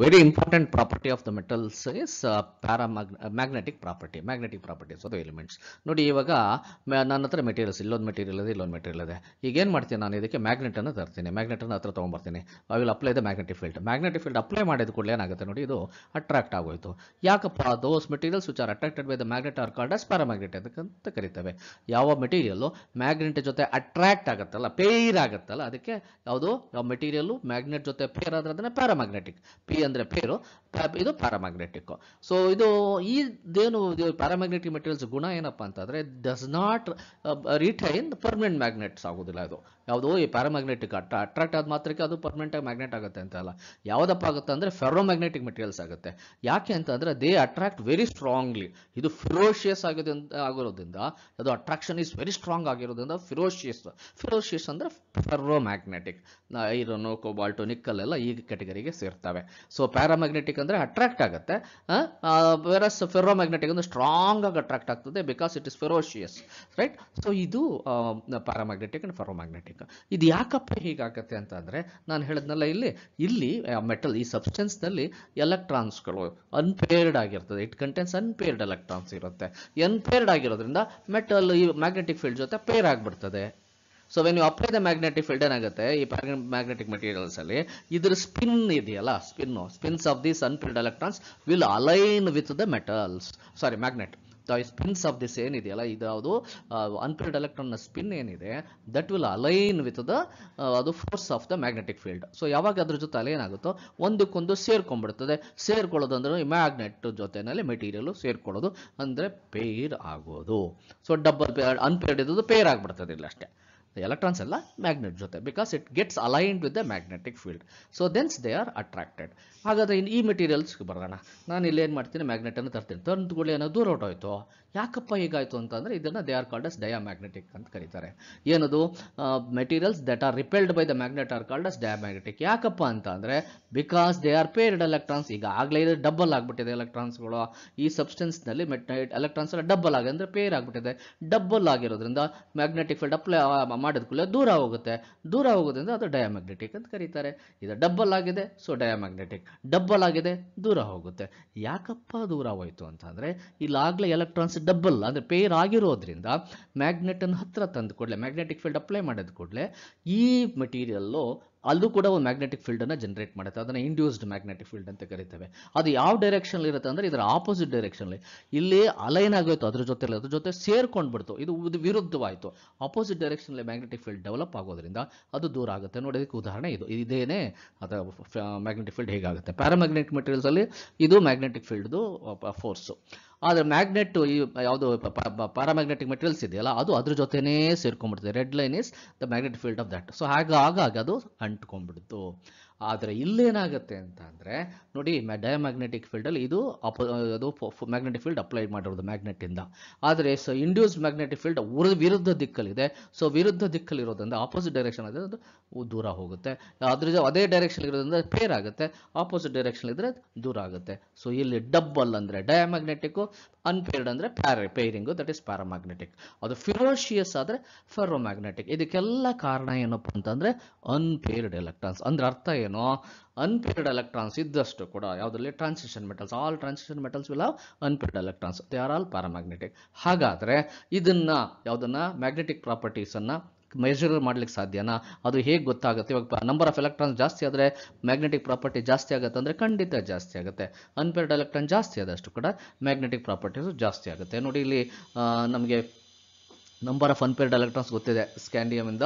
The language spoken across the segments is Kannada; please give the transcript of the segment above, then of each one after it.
very important property of the metals is uh, paramagnetic uh, property magnetic properties of the elements ನೋಡಿ ಇವಾಗ ನನ್ನ ಹತ್ರ ಮೆಟೀರಿಯಲ್ಸ್ ಇಲ್ಲೊಂದು ಮೆಟೀರಿಯಲ್ ಇದೆ ಇಲ್ಲೊಂದು ಮೆಟೀರಿಯಲ್ ಇದೆ ಈಗ ಏನು ಮಾಡ್ತೀನಿ ನಾನು ಇದಕ್ಕೆ ಅನ್ನು ತರ್ತೀನಿ ಮ್ಯಾಗ್ನೆಟನ್ನು ಹತ್ರ ತೊಗೊಂಬರ್ತೀನಿ I apply the magnetic field magnetic field apply ಮಾಡಿದ ಕೂಡಲೇ ಏನಾಗುತ್ತೆ ನೋಡಿ ಇದು ಅಟ್ರಾಕ್ಟ್ ಆಗೋಯಿತು ಯಾಕಪ್ಪ those materials which are attracted by the magnet are called as ಅಂತ ಕರಿತವೆ ಯಾವ ಮೆಟೀರಿಯಲ್ಲು ಮ್ಯಾಗ್ನೆಟ್ ಜೊತೆ ಅಟ್ರಾಕ್ಟ್ ಆಗುತ್ತಲ್ಲ ಪೇರ್ ಆಗುತ್ತಲ್ಲ ಅದಕ್ಕೆ ಯಾವುದೋ ಯಾವ ಮೆಟೀರಿಯಲ್ಲು ಮ್ಯಾಗ್ನೆಟ್ ಜೊತೆ ಪೇರ್ ಆದರೆ ಅದನ್ನು ಪ್ಯಾರಾಮ್ಯಾಗ್ನೆಟಿಕ್ ಪಿ ಅಂದರೆ ಪೇರು ಇದು ಪ್ಯಾರಾಮ್ಯಾಗ್ನೆಟಿಕ್ ಸೊ ಇದು ಈ ಇದೇನು ಪ್ಯಾರಾಮ್ಯಾಗ್ನೆಟಿಕ್ ಮೆಟೀರಿಯಲ್ಸ್ ಗುಣ ಏನಪ್ಪ ಅಂತಂದರೆ does not retain permanent magnets ಆಗೋದಿಲ್ಲ ಅದು ಯಾವುದೋ ಈ ಪ್ಯಾರಾಮ್ಯಾಗ್ನೆಟಿಕ್ ಅಟ್ ಅಟ್ರಾಕ್ಟ್ ಆದ ಮಾತ್ರಕ್ಕೆ ಅದು ಪರ್ಮನೆಂಟಾಗಿ ಮ್ಯಾಗ್ನೆಟ್ ಆಗುತ್ತೆ ಅಂತ ಅಲ್ಲ ಯಾವುದಪ್ಪ ಆಗುತ್ತೆ ಅಂದರೆ ಫೆರೋಮ್ಯಾಗ್ನೆಟಿಕ್ ಮೆಟೀರಿಯಲ್ಸ್ ಆಗುತ್ತೆ ಯಾಕೆ ಅಂತಂದರೆ ದೇ ಅಟ್ರಾಕ್ಟ್ ವೆರಿ ಸ್ಟ್ರಾಂಗ್ಲಿ ಇದು ಫಿರೋಷಿಯಸ್ ಆಗಿದೆ ಆಗಿರೋದ್ರಿಂದ ಅದು ಅಟ್ರಾಕ್ಷನ್ ಈಸ್ ವೆರಿ ಸ್ಟ್ರಾಂಗ್ ಆಗಿರೋದ್ರಿಂದ ಫಿರೋಷಿಯಸ್ ಫಿರೋಷಿಯಸ್ ಅಂದರೆ ferromagnetic magnetic iron cobalt nickel ಎಲ್ಲ ಈ ಕೆಟಗರಿಗೆ ಸೇರ್ತವೆ ಸೊ ಪ್ಯಾರಾಮ್ಯಾಗ್ನೆಟಿಕ್ ಅಂದರೆ ಅಟ್ರಾಕ್ಟ್ ಆಗುತ್ತೆ ವೆರಸ್ ಫೆರೋಮ್ಯಾಗ್ನೆಟಿಕ್ ಅಂದರೆ ಸ್ಟ್ರಾಂಗ್ ಆಗಿ ಅಟ್ರಾಕ್ಟ್ ಆಗ್ತದೆ because it is ferocious right so ಇದು ಪ್ಯಾರಾಮ್ಯಾಗ್ನೆಟಿಕ್ ಆ್ಯಂಡ್ ಫೆರೋಮ್ಯಾಗ್ನೆಟಿಕ್ ಇದು ಯಾಕಪ್ಪ ಹೀಗಾಗತ್ತೆ ಅಂತಂದರೆ ನಾನು ಹೇಳಿದ್ನಲ್ಲ ಇಲ್ಲಿ ಇಲ್ಲಿ ಮೆಟಲ್ ಈ ಸಬ್ಸ್ಟೆನ್ಸ್ನಲ್ಲಿ ಎಲೆಕ್ಟ್ರಾನ್ಸ್ಗಳು ಅನ್ಪೇರ್ಡ್ ಆಗಿರ್ತದೆ ಇಟ್ ಕಂಟೆನ್ಸ್ ಅನ್ಪೇರ್ಡ್ ಎಲೆಕ್ಟ್ರಾನ್ಸ್ ಇರುತ್ತೆ ಅನ್ಪೇರ್ಡ್ ಆಗಿರೋದ್ರಿಂದ ಮೆಟಲ್ ಈ ಮ್ಯಾಗ್ನೆಟಿಕ್ ಫೀಲ್ಡ್ ಜೊತೆ ಪೇರ್ ಆಗಿಬಿಡ್ತದೆ so when you apply the magnetic field ಏನಾಗುತ್ತೆ ಈ ಮ್ಯಾಗ್ನೆಟಿಕ್ ಮೆಟೀರಿಯಲ್ಸ್ ಅಲ್ಲಿ ಇದ್ರ ಸ್ಪಿನ್ ಇದೆಯಲ್ಲ spin spins of this unfilled electrons will align with the metals sorry magnet spins of this ಏನಿದೆಯಲ್ಲ ಇದು ಅನ್ಪಿಲ್ಡ್ ಎಲೆಕ್ಟ್ರಾನ್ ಎಲೆಕ್ಟ್ರಾನ್ನ ಸ್ಪಿನ್ ಏನಿದೆ that will align with the ಅದು force of the magnetic field so ಯಾವಾಗ ಅದ್ರ ಜೊತೆ ಅಲೈನ್ ಆಗುತ್ತೋ ಒಂದಕ್ಕೊಂದು ಸೇರ್ಕೊಂಡ್ಬಿಡ್ತದೆ ಸೇರ್ಕೊಳ್ಳೋದಂದ್ರೆ ಈ ಮ್ಯಾಗ್ನೆಟ್ ಜೊತೆಯಲ್ಲಿ ಮೆಟೀರಿಯಲ್ ಸೇರ್ಕೊಳ್ಳೋದು ಅಂದರೆ ಪೇರ್ ಆಗೋದು ಸೊ ಡಬಲ್ ಪೇರ್ ಅನ್ಪೇರ್ಡ್ ಇದ್ದು ಪೇರ್ ಆಗಿಬಿಡ್ತದೆ ಇಲ್ಲ ಅಷ್ಟೇ ಎಲೆಕ್ಟ್ರಾನ್ಸ್ ಎಲ್ಲ ಮ್ಯಾಗ್ನೆಟ್ ಜೊತೆ because it gets aligned with the the field so thence they are attracted attracted ಹಾಗಾದ್ರೆ ಈ ಮೆಟೀರಿಯಲ್ಸ್ಗೆ ಬರೋಣ ನಾನು ಇಲ್ಲಿ ಏನು ಮಾಡ್ತೀನಿ ಮ್ಯಾಗ್ನೆಟನ್ನು ತರ್ತೀನಿ ತಂದುಗಳು ಏನೋ ದೂರ ಹೊಟ್ಟೋಯ್ತು ಯಾಕಪ್ಪ ಹೀಗಾಯಿತು ಅಂತಂದರೆ ಇದನ್ನು they are called as magnetic ಅಂತ ಕರೀತಾರೆ ಏನದು materials that are repelled by the magnet are called as diamagnetic ಯಾಕಪ್ಪ ಅಂತ because they are paired electrons ಈಗ ಆಗಲೇ ಇದು ಡಬಲ್ ಆಗಿಬಿಟ್ಟಿದೆ ಎಲೆಕ್ಟ್ರಾನ್ಸ್ಗಳು ಈ ಸಬ್ಸ್ಟೆನ್ಸ್ನಲ್ಲಿ ಮೆಟ್ ಎಲೆಕ್ಟ್ರಾನ್ಸ್ ಎಲ್ಲ ಡಬಲ್ ಆಗಿದೆ ಅಂದರೆ ಪೇರ್ ಆಗಿಬಿಟ್ಟಿದೆ ಡಬಲ್ ಆಗಿರೋದ್ರಿಂದ ಮ್ಯಾಗ್ನೆಟಿಕ್ ಫೀಲ್ಡ್ ಅಪ್ಲೈ ಮಾಡಿದ ದೂರ ಹೋಗುತ್ತೆ ದೂರ ಹೋಗೋದ್ರಿಂದ ಅದು ಡಯಾಮ್ಯಾಗ್ನೆಟಿಕ್ ಅಂತ ಕರೀತಾರೆ ಇದು ಡಬ್ಬಲ್ ಆಗಿದೆ ಸೊ ಡಯಾಮ್ಯಾಗ್ನೆಟಿಕ್ ಡಬ್ಬಲ್ ಆಗಿದೆ ದೂರ ಹೋಗುತ್ತೆ ಯಾಕಪ್ಪ ದೂರ ಹೋಯಿತು ಅಂತಂದರೆ ಇಲ್ಲಾಗಲೇ ಎಲೆಕ್ಟ್ರಾನ್ಸ್ ಡಬ್ಬಲ್ ಅಂದರೆ ಪೇರ್ ಆಗಿರೋದ್ರಿಂದ ಮ್ಯಾಗ್ನೆಟನ್ನು ಹತ್ತಿರ ತಂದು ಕೂಡಲೇ ಮ್ಯಾಗ್ನೆಟಿಕ್ ಫೀಲ್ಡ್ ಅಪ್ಲೈ ಮಾಡಿದ ಕೂಡಲೇ ಈ ಮೆಟೀರಿಯಲ್ಲು ಅಲ್ಲೂ ಕೂಡ ಒಂದು ಮ್ಯಾಗ್ನೆಟಿಕ್ ಫೀಲ್ಡನ್ನು ಜನರೇಟ್ ಮಾಡುತ್ತೆ ಅದನ್ನು ಇಂಡ್ಯೂಸ್ಡ್ ಮ್ಯಾಗ್ನೆಟಿಕ್ ಫೀಲ್ಡ್ ಅಂತ ಕರಿತೇವೆ ಅದು ಯಾವ ಡೈರೆಕ್ಷನ್ಲಿ ಇರುತ್ತೆ ಅಂದರೆ ಇದರ ಆಪೋಸಿಟ್ ಡೈರೆಕ್ಷನ್ಲಿ ಇಲ್ಲಿ ಅಲೈನ್ ಆಗೋಯ್ತು ಅದ್ರ ಜೊತೆ ಅದ್ರ ಜೊತೆ ಸೇರ್ಕೊಂಡ್ಬಿಡ್ತು ಇದು ಇದು ವಿರುದ್ಧವಾಯಿತು ಆಪೋಸಿಟ್ ಡೈರೆಕ್ಷನಲ್ಲಿ ಮ್ಯಾಗ್ನೆಟಿಕ್ ಫೀಲ್ಡ್ ಡೆವಲಪ್ ಆಗೋದ್ರಿಂದ ಅದು ದೂರ ಆಗುತ್ತೆ ನೋಡೋದಕ್ಕೆ ಉದಾಹರಣೆ ಇದು ಇದೇನೇ ಅದರ ಮ್ಯಾಗ್ನೆಟಿಕ್ ಫೀಲ್ಡ್ ಹೇಗಾಗುತ್ತೆ ಪ್ಯಾರಾಮ್ಯಾಗ್ನೆಟಿಕ್ ಮೆಟೀರಿಯಲ್ಸಲ್ಲಿ ಇದು ಮ್ಯಾಗ್ನೆಟಿಕ್ ಫೀಲ್ಡ್ದು ಫೋರ್ಸು ಆದರೆ ಮ್ಯಾಗ್ನೆಟ್ ಯಾವುದು ಪ್ಯಾರಾಮ್ಯಾಗ್ನೆಟಿಕ್ ಮೆಟೀರಿಯಲ್ಸ್ ಇದೆಯಲ್ಲ ಅದು ಅದ್ರ ಜೊತೆನೇ ಸೇರ್ಕೊಂಡ್ಬಿಡ್ತದೆ red line is the magnetic field of that so ಹಾಗಾಗಿ ಅದು ಅಂಟ್ಕೊಂಡ್ಬಿಡ್ತು ಆದರೆ ಇಲ್ಲೇನಾಗುತ್ತೆ ಅಂತ ಅಂದರೆ ನೋಡಿ ಡಯಾಮ್ಯಾಗ್ನೆಟಿಕ್ ಫೀಲ್ಡಲ್ಲಿ ಇದು ಅಪ ಅದು ಮ್ಯಾಗ್ನೆಟಿಕ್ ಫೀಲ್ಡ್ ಅಪ್ಲೈಡ್ ಮಾಡಿರೋದು ಮ್ಯಾಗ್ನೆಟಿಂದ ಆದರೆ ಸೊ ಇಂಡ್ಯೂಸ್ ಮ್ಯಾಗ್ನೆಟಿಕ್ ಫೀಲ್ಡ್ ಉರ್ ವಿರುದ್ಧ ದಿಕ್ಕಲ್ಲಿದೆ ಸೊ ವಿರುದ್ಧ ದಿಕ್ಕಲ್ಲಿರೋದ್ರಿಂದ ಆಪೋಸಿಟ್ ಡೈರೆಕ್ಷನ್ ಆದರೆ ಅದು ದೂರ ಹೋಗುತ್ತೆ ಅದ್ರ ಅದೇ ಡೈರೆಕ್ಷನ್ ಇರೋದ್ರಿಂದ ಫೇರ್ ಆಗುತ್ತೆ ಆಪೋಸಿಟ್ ಡೈರೆಕ್ಷನ್ ಇದ್ದರೆ ದೂರ ಆಗುತ್ತೆ ಸೊ ಇಲ್ಲಿ ಡಬ್ಬಲ್ ಅಂದರೆ ಡಯಾಮ್ಯಾಗ್ನೆಟಿಕ್ಕು ಅನ್ಪೇರ್ಡ್ ಅಂದರೆ para pairing that is paramagnetic ಅದು ಫಿರೋಶಿಯಸ್ ಆದರೆ ಫೆರೋಮ್ಯಾಗ್ನೆಟಿಕ್ ಇದಕ್ಕೆಲ್ಲ ಕಾರಣ ಏನಪ್ಪ ಅಂತಂದರೆ ಅನ್ಪೇರ್ಡ್ ಎಲೆಕ್ಟ್ರಾನ್ಸ್ ಅಂದರೆ ಅರ್ಥ ಏನೋ ಅನ್ಪೇರ್ಡ್ ಎಲೆಕ್ಟ್ರಾನ್ಸ್ ಇದ್ದಷ್ಟು ಕೂಡ ಯಾವುದರಲ್ಲಿ transition metals all transition metals will have unpaired electrons they are all paramagnetic ಹಾಗಾದರೆ ಇದನ್ನು ಯಾವುದನ್ನು ಮ್ಯಾಗ್ನೆಟಿಕ್ ಪ್ರಾಪರ್ಟೀಸನ್ನು ಮೆಜರ್ ಮಾಡ್ಲಿಕ್ಕೆ ಸಾಧ್ಯನಾ ಅದು ಹೇಗೆ ಗೊತ್ತಾಗುತ್ತೆ ಇವಾಗ ನಂಬರ್ ಆಫ್ ಎಲೆಕ್ಟ್ರಾನ್ಸ್ ಜಾಸ್ತಿ ಆದರೆ ಮ್ಯಾಗ್ನೆಟಿಕ್ ಪ್ರಾಪರ್ಟಿ ಜಾಸ್ತಿ ಆಗುತ್ತೆ ಅಂದರೆ ಖಂಡಿತ ಜಾಸ್ತಿ ಆಗುತ್ತೆ ಅನ್ಪೇರ್ಡ್ ಎಲೆಕ್ಟ್ರಾನ್ ಜಾಸ್ತಿ ಆದಷ್ಟು ಕೂಡ ಮ್ಯಾಗ್ನೆಟಿಕ್ ಪ್ರಾಪರ್ಟೀಸು ಜಾಸ್ತಿ ಆಗುತ್ತೆ ನೋಡಿ ಇಲ್ಲಿ ನಮಗೆ ನಂಬರ್ ಆಫ್ ಅನ್ಪೇರ್ಡ್ ಎಲೆಕ್ಟ್ರಾನ್ಸ್ ಗೊತ್ತಿದೆ ಸ್ಕ್ಯಾಂಡಿಯಮಿಂದ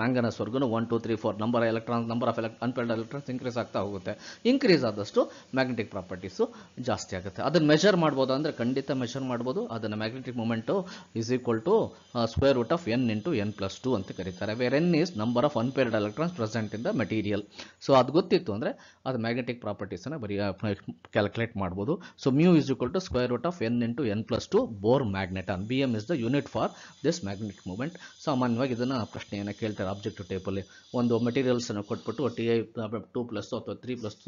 ಮ್ಯಾಂಗನಸ್ವರೆಗೂ one two three four number electrons number of elec unpaired electrons increase ಆಗ್ತಾ ಹೋಗುತ್ತೆ ಇನ್ಕ್ರೀಸ್ ಆದಷ್ಟು ಮ್ಯಾಗ್ನೆಟಿಕ್ ಪ್ರಾಪರ್ಟೀಸು ಜಾಸ್ತಿ ಆಗುತ್ತೆ ಅದನ್ನು ಮೆಷರ್ ಮಾಡ್ಬೋದು ಅಂದರೆ ಖಂಡಿತ ಮೆಷರ್ ಮಾಡ್ಬೋದು ಅದನ್ನು magnetic moment is equal to square root of N into N plus two ಅಂತ ಕರೀತಾರೆ where N is number of unpaired electrons present in the material so ಅದು ಗೊತ್ತಿತ್ತು ಅಂದರೆ ಅದು ಮ್ಯಾಗ್ನೆಟಿಕ್ ಪ್ರಾಪರ್ಟೀಸನ್ನು ಬರೀ ಕ್ಯಾಲ್ಕುಲೇಟ್ ಮಾಡ್ಬೋದು so mu is equal to square root of N into N plus two Bohr magneton B M is the unit for this magnetic moment ಸಾಮಾನ್ಯವಾಗಿ ಇದನ್ನು ಪ್ರಶ್ನೆಯನ್ನು ಕೇಳ್ತಾರೆ ಆಬ್ಜೆಕ್ಟಿವ್ ಟೈಪಲ್ಲಿ ಒಂದು ಮೆಟೀರಿಯಲ್ಸನ್ನು ಕೊಟ್ಬಿಟ್ಟು ಟಿ ಐ ಟೂ ಪ್ಲಸ್ ಅಥವಾ ತ್ರೀ ಪ್ಲಸ್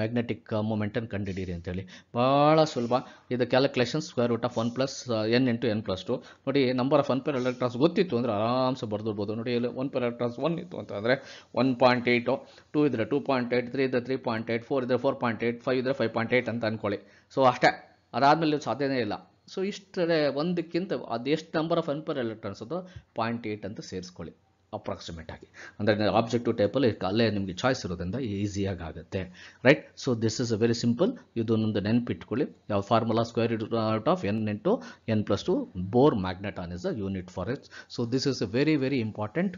ಮ್ಯಾಗ್ನೆಟಿಕ್ ಮೂಮೆಂಟನ್ನು ಕಂಡುಹಿಡೀರಿ ಅಂತೇಳಿ ಭಾಳ ಸುಲಭ ಇದು calculation square root of one plus N into N plus two ನೋಡಿ number of one pair electrons ಗೊತ್ತಿತ್ತು ಅಂದರೆ ಆರಾಮ್ಸೆ ಬರ್ದಿರ್ಬೋದು ನೋಡಿ ಇಲ್ಲಿ ಒನ್ ಪೇರ್ ಎಲೆಕ್ಟ್ರಾನ್ಸ್ ಒನ್ ಇತ್ತು ಅಂತಂದರೆ ಒನ್ ಪಾಯಿಂಟ್ ಏಯ್ಟು ಟೂ ಇದ್ದರೆ ಟೂ ಪಾಯಿಂಟ್ ಏಯ್ಟ್ ತ್ರೀ ಇದ್ದರೆ ತ್ರೀ ಪಾಯಿಂಟ್ ಏಯ್ಟ್ ಫೋರ್ ಇದ್ದರೆ ಫೋರ್ ಪಾಯಿಂಟ್ ಏಯ್ಟ್ ಫೈವ್ ಇದ್ದರೆ ಫೈವ್ ಪಾಯಿಂಟ್ ಏಯ್ಟ್ ಅಂತ ಅಂದ್ಕೊಳ್ಳಿ ಸೊ ಅಷ್ಟೇ ಅದಾದಮೇಲೆ ಸಾಧ್ಯವೇ ಇಲ್ಲ ಸೊ ಇಷ್ಟೇ ಒಂದಕ್ಕಿಂತ ಅದೆಷ್ಟು ನಂಬರ್ ಆಫ್ ಅನ್ಪೇರ್ ಎಲೆಕ್ಟ್ರಾನ್ಸ್ ಅದೋ ಪಾಯಿಂಟ್ ಏಯ್ಟ್ ಅಂತ ಸೇರಿಸ್ಕೊಳ್ಳಿ ಅಪ್ರಾಕ್ಸಿಮೇಟ್ ಆಗಿ ಅಂದರೆ ಆಬ್ಜೆಕ್ಟಿವ್ ಟೈಪಲ್ಲಿ ಅಲ್ಲೇ ನಿಮಗೆ ಚಾಯ್ಸ್ ಇರೋದ್ರಿಂದ ಈಸಿಯಾಗಿ ಆಗುತ್ತೆ right so this is a very simple ಇದನ್ನೊಂದು ನೆನ್ಪಿಟ್ಕೊಳ್ಳಿ ಯಾವ formula square out of N into N plus two Bohr magneton is a unit for it's so this is a very very important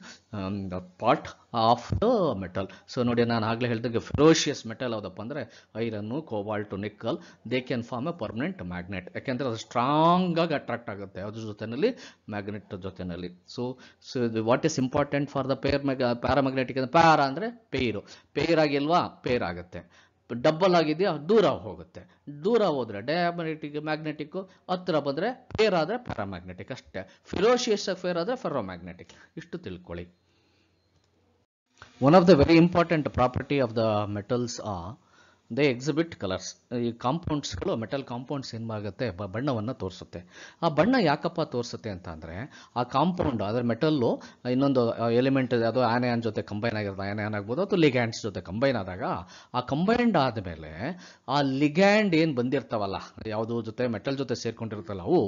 part of the metal so ನೋಡಿ ನಾನು ಆಗಲೇ ಹೇಳಿದಾಗ ಫೆರೋಷಿಯಸ್ ಮೆಟಲ್ ಯಾವುದಪ್ಪ ಅಂದರೆ iron cobalt nickel they can form a permanent magnet ಯಾಕೆಂದರೆ ಅದು ಸ್ಟ್ರಾಂಗಾಗಿ ಅಟ್ರಾಕ್ಟ್ ಆಗುತ್ತೆ ಅದ್ರ ಜೊತೆಯಲ್ಲಿ ಮ್ಯಾಗ್ನೆಟ್ ಜೊತೆಯಲ್ಲಿ so so what is important important for the pair mag paramagnetic ಅಂದರೆ ಪ್ಯಾರ ಅಂದರೆ ಪೇರು ಪೇರ್ ಆಗಿಲ್ವಾ ಪೇರ್ ಆಗುತ್ತೆ ಡಬ್ಬಲ್ ಆಗಿದೆಯಾ ದೂರ ಹೋಗುತ್ತೆ ದೂರ ಹೋದರೆ ಡಯಾಮ್ಯಾಗ್ನೆಟಿಕ್ ಮ್ಯಾಗ್ನೆಟಿಕ್ ಹತ್ತಿರ ಬಂದರೆ ಪೇರ್ ಆದರೆ ಪ್ಯಾರಾಮ್ಯಾಗ್ನೆಟಿಕ್ ಅಷ್ಟೇ ಫಿರೋಶಿಯಸ್ ಫೇರ್ ಆದರೆ ಫೆರೋಮ್ಯಾಗ್ನೆಟಿಕ್ ಇಷ್ಟು ತಿಳ್ಕೊಳ್ಳಿ one of the very important property of the metals ಆ ದೇ ಎಕ್ಸಿಬಿಟ್ ಕಲರ್ಸ್ ಈ ಕಾಂಪೌಂಡ್ಸ್ಗಳು ಮೆಟಲ್ ಕಾಂಪೌಂಡ್ಸ್ ಏನಾಗುತ್ತೆ ಬಣ್ಣವನ್ನು ತೋರಿಸುತ್ತೆ ಆ ಬಣ್ಣ ಯಾಕಪ್ಪ ತೋರಿಸುತ್ತೆ ಅಂತ ಅಂದರೆ ಆ ಕಾಂಪೌಂಡ್ ಅದರ ಮೆಟಲ್ಲು ಇನ್ನೊಂದು ಎಲಿಮೆಂಟ್ ಅದು ಆನ್ ಜೊತೆ ಕಂಬೈನ್ ಆಗಿರೋದು ಆನ್ ಆಗ್ಬೋದು ಅಥವಾ ಲಿಗ್ಯಾಂಡ್ಸ್ ಜೊತೆ ಕಂಬೈನ್ ಆದಾಗ ಆ ಕಂಬೈನ್ಡ್ ಆದಮೇಲೆ ಆ ಲಿಗ್ಯಾಂಡ್ ಏನು ಬಂದಿರ್ತಾವಲ್ಲ ಯಾವುದೋ ಜೊತೆ ಮೆಟಲ್ ಜೊತೆ ಸೇರ್ಕೊಂಡಿರ್ತಲ್ಲ ಅವು